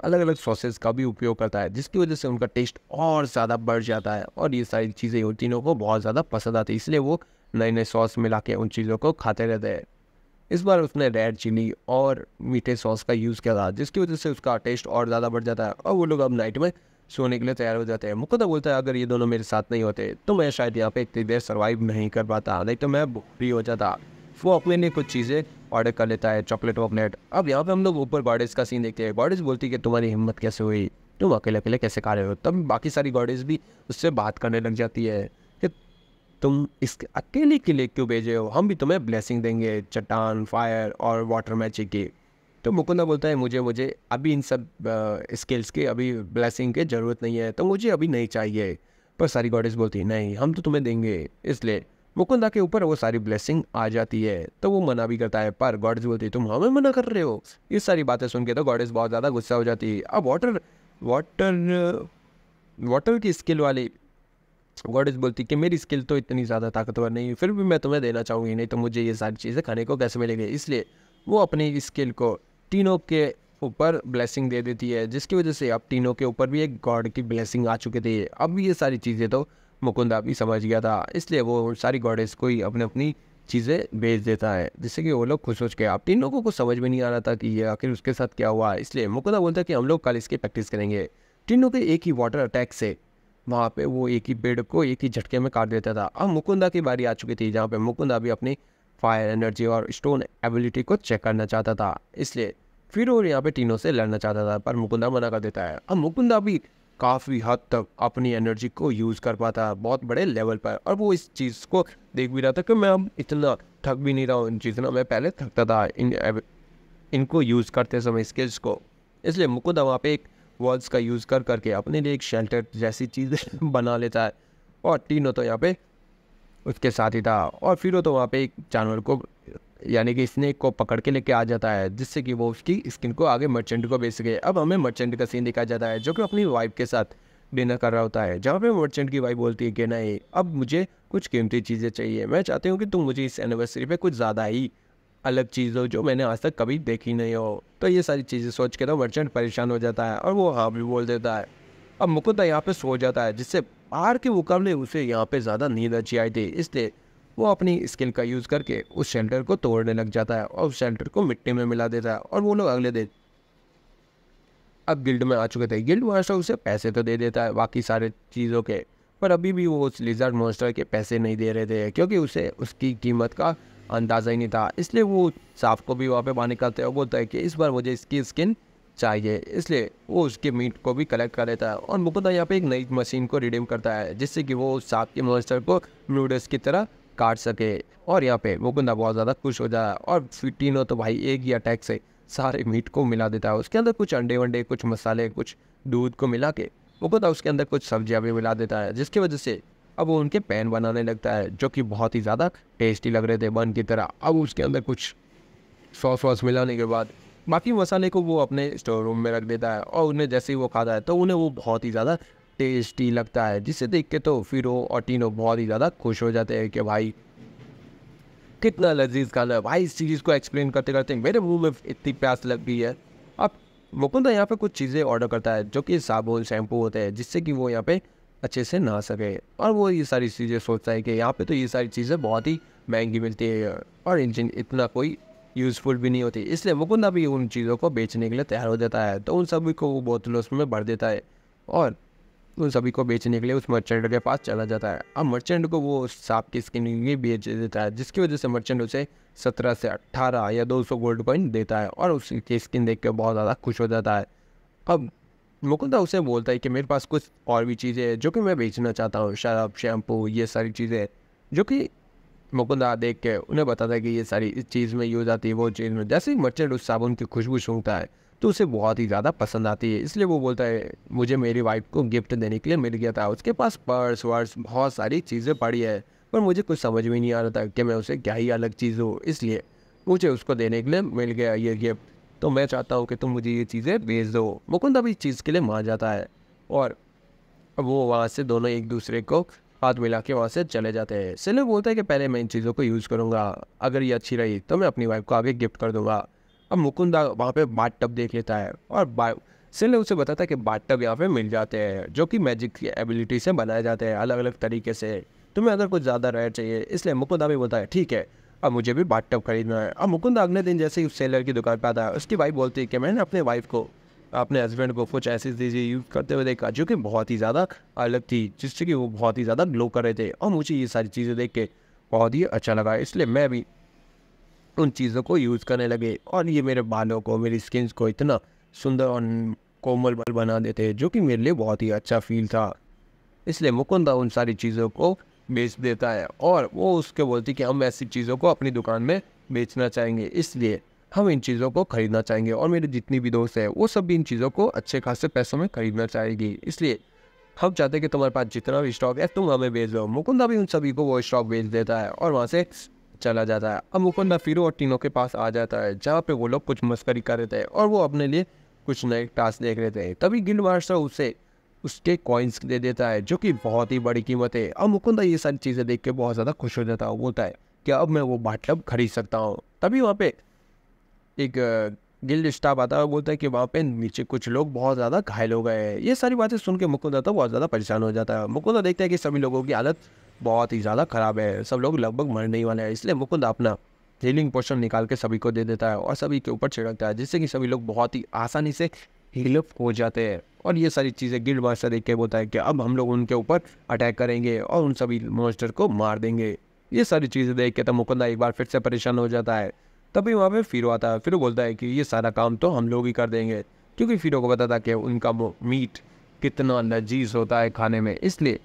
Speaker 1: अलग अलग सॉसेस का भी उपयोग करता है जिसकी वजह से उनका टेस्ट और ज़्यादा बढ़ जाता है और ये सारी चीज़ें उन तीनों को बहुत ज़्यादा पसंद आती है इसलिए वो नए नए सॉस मिला के उन चीज़ों को खाते रहते हैं इस बार उसने रेड चिली और मीठे सॉस का यूज़ किया था जिसकी वजह से उसका टेस्ट और ज़्यादा बढ़ जाता है और वो लोग अब नाइट में सोने के लिए तैयार हो जाते हैं मुकदा बोलता है अगर ये दोनों मेरे साथ नहीं होते तो मैं शायद यहाँ पे इतनी देर सर्वाइव नहीं कर पाता नहीं तो मैं फ्री हो जाता वो अपने लिए कुछ चीज़ें ऑर्डर कर लेता है चॉकलेट वॉकलेट अब यहाँ पे हम लोग ऊपर गॉडेज का सीन देखते हैं गॉडेज बोलती है कि तुम्हारी हिम्मत कैसे हुई तुम अकेले अकेले कैसे खा रहे हो तब बाकी सारी गॉडेज भी उससे बात करने लग जाती है कि तुम इस अकेले के लिए क्यों भेजे हो हम भी तुम्हें ब्लेसिंग देंगे चट्टान फायर और वाटर मैचिंग की तो मुकुंदा बोलता है मुझे मुझे अभी इन सब स्किल्स की अभी ब्लेसिंग की ज़रूरत नहीं है तो मुझे अभी नहीं चाहिए पर सारी गॉडेज बोलती है नहीं हम तो तुम्हें देंगे इसलिए मुकुंदा के ऊपर वो सारी ब्लेसिंग आ जाती है तो वो मना भी करता है पर गॉडेस बोलती है तुम हमें मना कर रहे हो ये सारी बातें सुन के तो गॉडेस बहुत ज़्यादा गुस्सा हो जाती है अब वाटर वाटर वाटर की स्किल वाली गॉडेस बोलती कि मेरी स्किल तो इतनी ज़्यादा ताकतवर नहीं है फिर भी मैं तुम्हें देना चाहूँगी नहीं तो मुझे ये सारी चीज़ें खाने को कैसे मिलेंगी इसलिए वो अपनी स्किल को तीनों के ऊपर ब्लेसिंग दे देती है जिसकी वजह से अब तीनों के ऊपर भी एक गॉड की ब्लेसिंग आ चुकी थी अब ये सारी चीज़ें तो मुकुंद अभी समझ गया था इसलिए वो सारी गॉडेस को ही अपनी अपनी चीज़ें बेच देता है जिससे कि वो लोग खुश हो चुके आप तीन लोगों को समझ में नहीं आ रहा था कि ये आखिर उसके साथ क्या हुआ इसलिए मुकुंदा बोलता है कि हम लोग कल इसकी प्रैक्टिस करेंगे तीनों के एक ही वाटर अटैक से वहाँ पे वो एक ही पेड़ को एक ही झटके में काट देता था अब मुकुंदा की बारी आ चुकी थी जहाँ पे मुकुंदा भी अपनी फायर एनर्जी और स्टोन एबिलिटी को चेक करना चाहता था इसलिए फिर वो यहाँ पे तीनों से लड़ना चाहता था पर मुकुंदा मना कर देता है अब मुकुंदा भी काफ़ी हद तक अपनी एनर्जी को यूज़ कर पाता है बहुत बड़े लेवल पर और वो इस चीज़ को देख भी रहा था कि मैं अब इतना थक भी नहीं रहा हूँ जितना मैं पहले थकता था इन इनको यूज़ करते समय स्किल्स को इसलिए मुकुद वहाँ पे एक वॉल्स का यूज़ कर करके अपने लिए एक शेल्टर जैसी चीज़ बना लेता है और तीनों तो यहाँ पे उसके साथ ही था और फिर वो तो वहाँ पे एक जानवर को यानी कि स्नेक को पकड़ के लेके आ जाता है जिससे कि वो उसकी स्किन को आगे मर्चेंट को बेच सके अब हमें मर्चेंट का सीन दिखाया जाता है जो कि अपनी वाइफ के साथ डिनर कर रहा होता है जहाँ पे मर्चेंट की वाइफ बोलती है कि नहीं अब मुझे कुछ कीमती चीज़ें चाहिए मैं चाहती हूँ कि तुम मुझे इस एनिवर्सरी पर कुछ ज़्यादा ही अलग चीज़ हो जो मैंने आज तक कभी देखी नहीं हो तो ये सारी चीज़ें सोच के तो मर्चेंट परेशान हो जाता है और वो हाँ भी बोल देता है अब मुकुंदा यहाँ पे सो जाता है जिससे बाहर के मुकाबले उसे यहाँ पे ज़्यादा नींद अच्छी आई थी इसलिए वो अपनी स्किल का यूज़ करके उस शेल्टर को तोड़ने लग जाता है और उस शेल्टर को मिट्टी में मिला देता है और वो लोग अगले दिन अब गिल्ड में आ चुके थे गिल्ड मास्टर उसे पैसे तो दे देता है बाकी सारे चीज़ों के पर अभी भी वो उस लिजर्ड मोस्टर के पैसे नहीं दे रहे थे क्योंकि उसे उसकी कीमत का अंदाज़ा ही नहीं था इसलिए वो साफ को भी वहाँ पे बाहर करते हैं और बोलता है कि इस बार मुझे इसकी स्किन चाहिए इसलिए वो उसके मीट को भी कलेक्ट कर लेता है और मुकुदा यहाँ पे एक नई मशीन को रिडीम करता है जिससे कि वो सांप के मॉन्स्टर को नूडल्स की तरह काट सके और यहाँ पे वो गुंदा बहुत ज़्यादा खुश हो जाए और फिटीनो तो भाई एक ही अटैक से सारे मीट को मिला देता है उसके अंदर कुछ अंडे वंडे कुछ मसाले कुछ दूध को मिला के वो गुंदा उसके अंदर कुछ सब्जियाँ भी मिला देता है जिसकी वजह से अब वो उनके पैन बनाने लगता है जो कि बहुत ही ज़्यादा टेस्टी लग रहे थे बन की तरह अब उसके अंदर कुछ सॉस वॉस मिलाने के बाद बाकी मसाले को वो अपने स्टोर रूम में रख देता है और उन्हें जैसे ही वो खाता है तो उन्हें वो बहुत ही ज़्यादा टेस्टी लगता है जिसे देख के तो फिरो और टीनो बहुत ही ज़्यादा खुश हो जाते हैं कि भाई कितना लजीज खाना है भाई इस चीज़ को एक्सप्लेन करते करते मेरे मुंह में इतनी प्यास लग गई है अब मुकुंदा यहाँ पे कुछ चीज़ें ऑर्डर करता है जो कि साबुन शैम्पू होते हैं जिससे कि वो यहाँ पे अच्छे से नहा सके और वो ये सारी चीज़ें सोचता है कि यहाँ पे तो ये सारी चीज़ें बहुत ही महंगी मिलती है और इंजन इतना कोई यूज़फुल भी नहीं होती इसलिए मुकुंदा भी उन चीज़ों को बेचने के लिए तैयार हो जाता है तो उन सभी को वो बोतलों में भर देता है और उन सभी को बेचने के लिए उस मर्चेंट के पास चला जाता है अब मर्चेंट को वो सांप की स्किन भी बेच देता है जिसकी वजह से मर्चेंट उसे सत्रह से अट्ठारह या दो सौ गोल्ड कॉइन देता है और उसकी स्किन देख के बहुत ज़्यादा खुश हो जाता है अब मुकुंदा उसे बोलता है कि मेरे पास कुछ और भी चीज़ें हैं जो कि मैं बेचना चाहता हूँ शराब शैम्पू ये सारी चीज़ें जो कि मुकुंदा देख के उन्हें बताता है कि ये सारी इस चीज़ में यूज़ आती है वो चीज़ में जैसे ही मर्चेंट उस साबुन की खुशबू सूंघता है तो उसे बहुत ही ज़्यादा पसंद आती है इसलिए वो बोलता है मुझे मेरी वाइफ को गिफ्ट देने के लिए मिल गया था उसके पास पर्स वर्स बहुत सारी चीज़ें पड़ी है पर मुझे कुछ समझ में नहीं आ रहा था कि मैं उसे क्या ही अलग चीज़ हूँ इसलिए मुझे उसको देने के लिए मिल गया ये गिफ्ट तो मैं चाहता हूँ कि तुम मुझे ये चीज़ें भेज दो मुकुंद अभी इस चीज़ के लिए मान जाता है और वो वहाँ से दोनों एक दूसरे को हाथ मिला के वहाँ से चले जाते हैं सिले बोलता है कि पहले मैं इन चीज़ों को यूज़ करूँगा अगर ये अच्छी रही तो मैं अपनी वाइफ को आगे गिफ्ट कर दूँगा अब मुकुंद वहाँ पे बाट टब देख लेता है और ने उसे बताता है कि बाट टब यहाँ पे मिल जाते हैं जो कि मैजिक की एबिलिटी से बनाए जाते हैं अलग अलग तरीके से तुम्हें अगर कुछ ज़्यादा रेयर चाहिए इसलिए मुकुंदा भी बोलता है ठीक है अब मुझे भी बाट टब खरीदना है अब मुकुंद अगले दिन जैसे ही उस सेलर की दुकान पर आता है उसकी वाइफ बोलती है कि मैंने अपने वाइफ को अपने हस्बैंड को कुछ ऐसी चीज़ें यूज़ करते हुए देखा जो कि बहुत ही ज़्यादा अलग थी जिससे कि वो बहुत ही ज़्यादा ग्लो कर रहे थे और मुझे ये सारी चीज़ें देख के बहुत ही अच्छा लगा इसलिए मैं भी उन चीज़ों को यूज़ करने लगे और ये मेरे बालों को मेरी स्किन को इतना सुंदर और कोमल बना देते हैं जो कि मेरे लिए बहुत ही अच्छा फील था इसलिए मुकुंदा उन सारी चीज़ों को बेच देता है और वो उसके बोलती कि हम ऐसी चीज़ों को अपनी दुकान में बेचना चाहेंगे इसलिए हम इन चीज़ों को ख़रीदना चाहेंगे और मेरे जितनी भी दोस्त है वो सब भी इन चीज़ों को अच्छे खासे पैसों में ख़रीदना चाहेगी इसलिए हम चाहते हैं कि तुम्हारे पास जितना भी स्टॉक है तुम हमें बेच दो मुकुंदा भी उन सभी को वो स्टॉक बेच देता है और वहाँ से चला जाता है अब मुकुंद फिर और टीनों के पास आ जाता है जहाँ पे वो लोग कुछ मस्करी कर रहे थे और वो अपने लिए कुछ नए टास्क देख रहे थे तभी गिल मास्टर उसे उसके कॉइन्स दे देता है जो कि बहुत ही बड़ी कीमत है अब मुकुंदा ये सारी चीज़ें देख के बहुत ज़्यादा खुश हो जाता है बोलता है कि अब मैं वो बाटलब मतलब खरीद सकता हूँ तभी वहाँ पे एक गिल्ड स्टाफ आता है बोलता है कि वहाँ पे नीचे कुछ लोग बहुत ज़्यादा घायल हो गए हैं ये सारी बातें सुन के मुकुंदा तो बहुत ज़्यादा परेशान हो जाता है मुकुंदा देखता है कि सभी लोगों की हालत बहुत ही ज़्यादा ख़राब है सब लोग लगभग मरने ही वाले हैं इसलिए मुकुंद अपना हीलिंग पोशन निकाल के सभी को दे देता है और सभी के ऊपर छिड़कता है जिससे कि सभी लोग बहुत ही आसानी से हीलअप हो जाते हैं और ये सारी चीज़ें गिल्ड मास्टर एक के बोलता है कि अब हम लोग उनके ऊपर अटैक करेंगे और उन सभी मोस्टर को मार देंगे ये सारी चीज़ें देख के तो मुकुंदा एक बार फिर से परेशान हो जाता है तभी वहाँ पे फिरो आता है फिर बोलता है कि ये सारा काम तो हम लोग ही कर देंगे क्योंकि फिरो को पता था कि उनका मीट कितना लजीज होता है खाने में इसलिए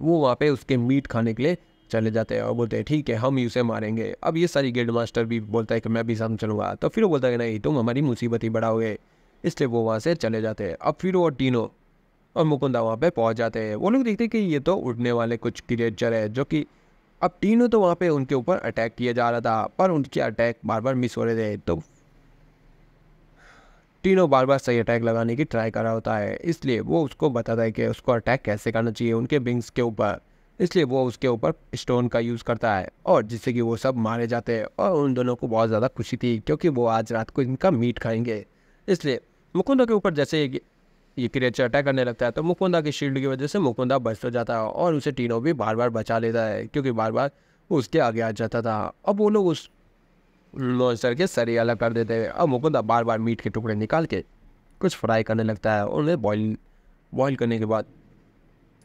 Speaker 1: वो वहाँ पे उसके मीट खाने के लिए चले जाते हैं और बोलते हैं ठीक है हम ही उसे मारेंगे अब ये सारी गेड मास्टर भी बोलता है कि मैं भी साथ चलूँगा तो फिर वो बोलता है कि नहीं तुम हमारी मुसीबत ही बढ़ाओगे इसलिए वो वहाँ से चले जाते हैं अब फिर वो टीनो और मुकुंदा वहाँ पर पहुँच जाते हैं वो लोग देखते हैं कि ये तो उड़ने वाले कुछ क्रिएचर है जो कि अब टीनो तो वहाँ पर उनके ऊपर अटैक किया जा रहा था पर उनके अटैक बार बार मिस हो रहे थे तो तीनों बार बार सही अटैक लगाने की ट्राई कर रहा होता है इसलिए वो उसको बताता है कि उसको अटैक कैसे करना चाहिए उनके विंग्स के ऊपर इसलिए वो उसके ऊपर स्टोन का यूज़ करता है और जिससे कि वो सब मारे जाते हैं और उन दोनों को बहुत ज़्यादा खुशी थी क्योंकि वो आज रात को इनका मीट खाएंगे इसलिए मुकुंदा के ऊपर जैसे ये क्रिएचर अटैक करने लगता है तो मुकुंदा की शील्ड की वजह से मुकुंदा बच तो जाता है और उसे टीनो भी बार बार बचा लेता है क्योंकि बार बार वो उसके आगे आ जाता था अब वो लोग उस लोस्टर के सरे अलग कर देते हैं अब मुकुंदा बार बार मीट के टुकड़े निकाल के कुछ फ्राई करने लगता है और उन्हें बॉईल बॉईल करने के बाद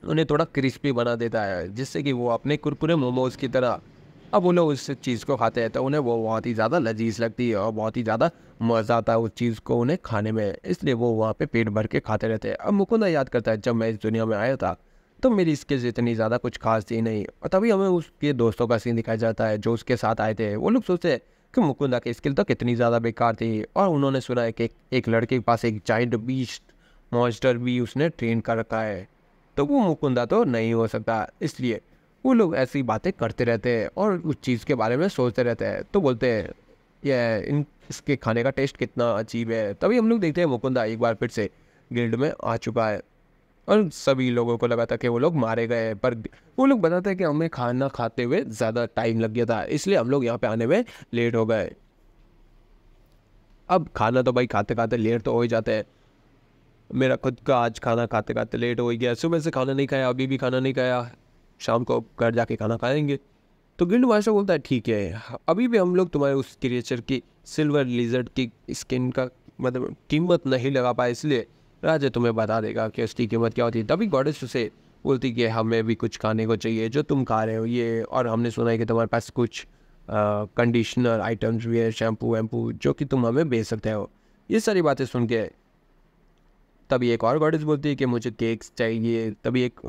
Speaker 1: उन्हें थोड़ा क्रिस्पी बना देता है जिससे कि वो अपने कुरकुरे मोमोज़ की तरह अब वो लोग उस चीज़ को खाते हैं तो उन्हें वो बहुत ही ज़्यादा लजीज लगती है और बहुत ही ज़्यादा मज़ा आता है उस चीज़ को उन्हें खाने में इसलिए वो वहाँ पे पेट भर के खाते रहते हैं अब मुकुंदा याद करता है जब मैं इस दुनिया में आया था तो मेरी इसके इतनी ज़्यादा कुछ खास थी नहीं और तभी हमें उसके दोस्तों का सीन दिखाया जाता है जो उसके साथ आए थे वो लोग सोचते हैं कि मुकुंदा की स्किल तो कितनी ज़्यादा बेकार थी और उन्होंने सुना है कि एक लड़के के पास एक जाइंट बीस्ट मॉन्स्टर भी उसने ट्रेन कर रखा है तो वो मुकुंदा तो नहीं हो सकता इसलिए वो लोग ऐसी बातें करते रहते हैं और उस चीज़ के बारे में सोचते रहते हैं तो बोलते हैं ये इन इसके खाने का टेस्ट कितना अजीब है तभी हम लोग देखते हैं मुकुंदा एक बार फिर से गिल्ड में आ चुका है और सभी लोगों को लगा था कि वो लोग मारे गए हैं पर वो लोग बताते हैं कि हमें खाना खाते हुए ज़्यादा टाइम लग गया था इसलिए हम लोग यहाँ पे आने में लेट हो गए अब खाना तो भाई खाते खाते लेट तो हो ही जाते हैं मेरा खुद का आज खाना खाते खाते लेट हो ही गया सुबह से खाना नहीं खाया अभी भी खाना नहीं खाया शाम को घर जाके खाना खाएंगे तो गिल्ड बादशाह बोलता है ठीक है अभी भी हम लोग तुम्हारे उस क्रिएचर की सिल्वर लिजर्ट की स्किन का मतलब कीमत नहीं लगा पाए इसलिए राजा तुम्हें बता देगा कि उसकी कीमत क्या होती है तभी गॉडेस उसे बोलती कि हमें भी कुछ खाने को चाहिए जो तुम खा रहे हो ये और हमने सुना है कि तुम्हारे पास कुछ कंडीशनर आइटम्स भी है शैम्पू वैम्पू जो कि तुम हमें बेच सकते हो ये सारी बातें सुन के तभी एक और गॉडेस बोलती है कि मुझे केक्स चाहिए तभी एक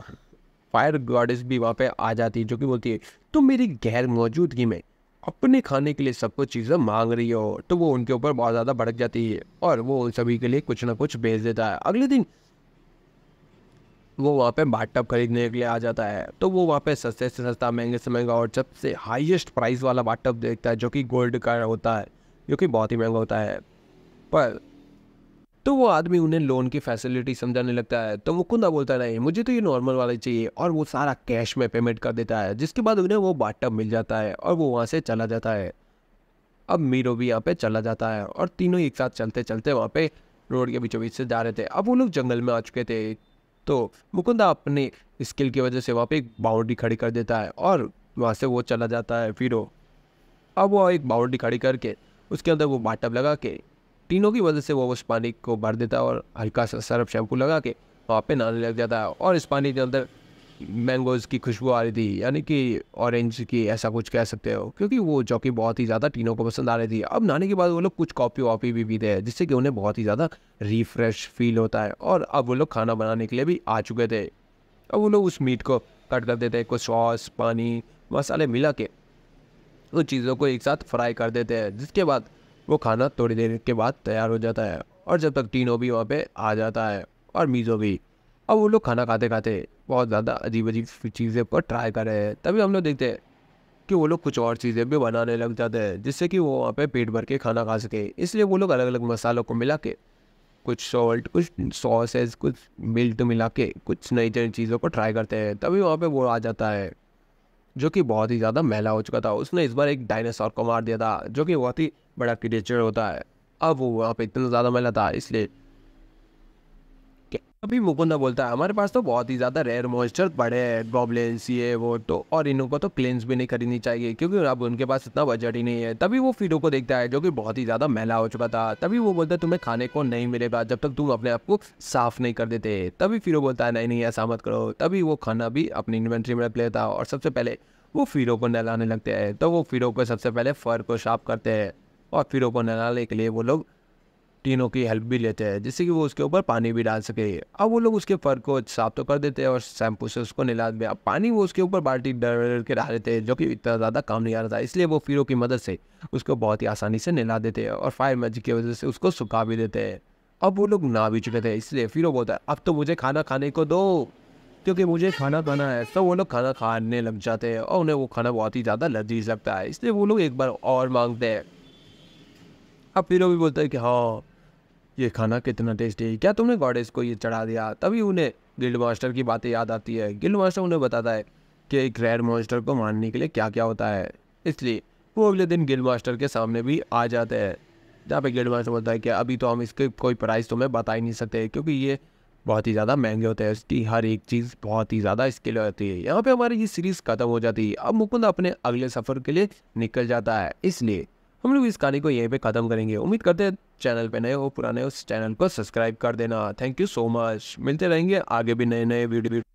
Speaker 1: फायर गॉडेस भी वहाँ पे आ जाती है जो कि बोलती है तुम मेरी गैर मौजूदगी में अपने खाने के लिए सब कुछ चीज़ें मांग रही हो तो वो उनके ऊपर बहुत ज़्यादा भड़क जाती है और वो उन सभी के लिए कुछ ना कुछ भेज देता है अगले दिन वो वहाँ पे बाथटब खरीदने के लिए आ जाता है तो वो वहाँ पे सस्ते से सस्ता महंगे से महंगा और सबसे हाईएस्ट प्राइस वाला बाथटब देखता है जो कि गोल्ड का होता है जो कि बहुत ही महंगा होता है पर तो वो आदमी उन्हें लोन की फैसिलिटी समझाने लगता है तो मुकुंदा बोलता नहीं मुझे तो ये नॉर्मल वाला चाहिए और वो सारा कैश में पेमेंट कर देता है जिसके बाद उन्हें वो बाटअप मिल जाता है और वो वहाँ से चला जाता है अब मीरो भी यहाँ पे चला जाता है और तीनों एक साथ चलते चलते वहाँ पे रोड के बीचों बीच से जा रहे थे अब वो लोग जंगल में आ चुके थे तो मुकुंदा अपने स्किल की वजह से वहाँ पे एक बाउंड्री खड़ी कर देता है और वहाँ से वो चला जाता है फिर अब वो एक बाउंड्री खड़ी करके उसके अंदर वो बाटअप लगा के टीनों की मदद से वो उस पानी को भर देता है और हल्का सा सर्फ शैम्पू लगा के वहाँ पे नहाने लग जाता है और इस पानी के अंदर मैंगोज़ की खुशबू आ रही थी यानी कि ऑरेंज की ऐसा कुछ कह सकते हो क्योंकि वो चौकी बहुत ही ज़्यादा टीनों को पसंद आ रही थी अब नहाने के बाद वो लोग कुछ कॉफ़ी वॉफ़ी भी पीते हैं जिससे कि उन्हें बहुत ही ज़्यादा रिफ्रेश फील होता है और अब वो लोग खाना बनाने के लिए भी आ चुके थे अब वो लोग उस मीट को कट कर देते हैं कुछ सॉस पानी मसाले मिला के उन चीज़ों को एक साथ फ्राई कर देते हैं जिसके बाद वो खाना थोड़ी देर के बाद तैयार हो जाता है और जब तक टीनो भी वहाँ पे आ जाता है और मीज़ो भी अब वो लोग खाना खाते खाते बहुत ज़्यादा अजीब अजीब चीज़ें को ट्राई कर रहे हैं तभी हम लोग देखते हैं कि वो लोग कुछ और चीज़ें भी बनाने लग जाते हैं जिससे कि वो वहाँ पे पेट भर के खाना खा सके इसलिए वो लोग अलग अलग मसालों को मिला के कुछ सॉल्ट कुछ सॉसेस कुछ मिल्ट मिला के कुछ नई नई चीज़ों को ट्राई करते हैं तभी वहाँ पे वो आ जाता है जो कि बहुत ही ज़्यादा मैला हो चुका था उसने इस बार एक डायनासोर को मार दिया था जो कि बहुत ही बड़ा क्रिएचर होता है अब वो वहाँ पे इतना ज़्यादा मिला था इसलिए अभी मुकुंदा बोलता है हमारे पास तो बहुत ही ज़्यादा रेयर मॉइस्चर बड़े हैं गॉबलेंस ये वो तो और इन को तो क्लेंस भी नहीं खरीदनी चाहिए क्योंकि अब उनके पास इतना बजट ही नहीं है तभी वो फीडो को देखता है जो कि बहुत ही ज़्यादा मैला हो चुका था तभी वो बोलता है तुम्हें खाने को नहीं मिलेगा जब तक तुम अपने आप को साफ़ नहीं कर देते तभी फीडो बोलता है नहीं नहीं ऐसा मत करो तभी वो खाना भी अपनी इन्वेंट्री में रख लेता और सबसे पहले वो फीडो को नहलाने लगते हैं तो वो फीडो को सबसे पहले फर को साफ करते हैं और फिर ओपन नहलाने के लिए वो लोग टीनों की हेल्प भी लेते हैं जिससे कि वो उसके ऊपर पानी भी डाल सके अब वो लोग उसके फर को साफ तो कर देते हैं और शैम्पू से उसको नहला दे अब पानी वो उसके ऊपर बाल्टी डर के डाल देते हैं जो कि इतना ज़्यादा काम नहीं आ रहा था इसलिए वो फिरों की मदद से उसको बहुत ही आसानी से नहला देते हैं और फायर मैजिक की वजह से उसको सुखा भी देते हैं अब वो लोग ना भी चुके थे इसलिए फिर वो बोलता है अब तो मुझे खाना खाने को दो क्योंकि मुझे खाना खाना है तो वो लोग खाना खाने लग जाते हैं और उन्हें वो खाना बहुत ही ज़्यादा लजीज लगता है इसलिए वो लोग एक बार और मांगते हैं अब फिर वो भी बोलता है कि हाँ ये खाना कितना टेस्टी है क्या तुमने गॉडेस को ये चढ़ा दिया तभी उन्हें गिल्ड मास्टर की बातें याद आती है गिल्ड मास्टर उन्हें बताता है कि एक रेड मास्टर को मारने के लिए क्या क्या होता है इसलिए वो अगले दिन गिल्ड मास्टर के सामने भी आ जाते हैं जहाँ पे गिल्ड मास्टर बोलता है कि अभी तो हम इसके कोई प्राइस तुम्हें बता ही नहीं सकते क्योंकि ये बहुत ही ज़्यादा महंगे होते हैं इसकी हर एक चीज़ बहुत ही ज़्यादा इसके लिए होती है यहाँ पे हमारी ये सीरीज़ ख़त्म हो जाती है अब मुकुंद अपने अगले सफ़र के लिए निकल जाता है इसलिए हम लोग इस कहानी को यहीं पे ख़त्म करेंगे उम्मीद करते हैं चैनल पे नए हो पुराने उस चैनल को सब्सक्राइब कर देना थैंक यू सो मच मिलते रहेंगे आगे भी नए नए वीडियो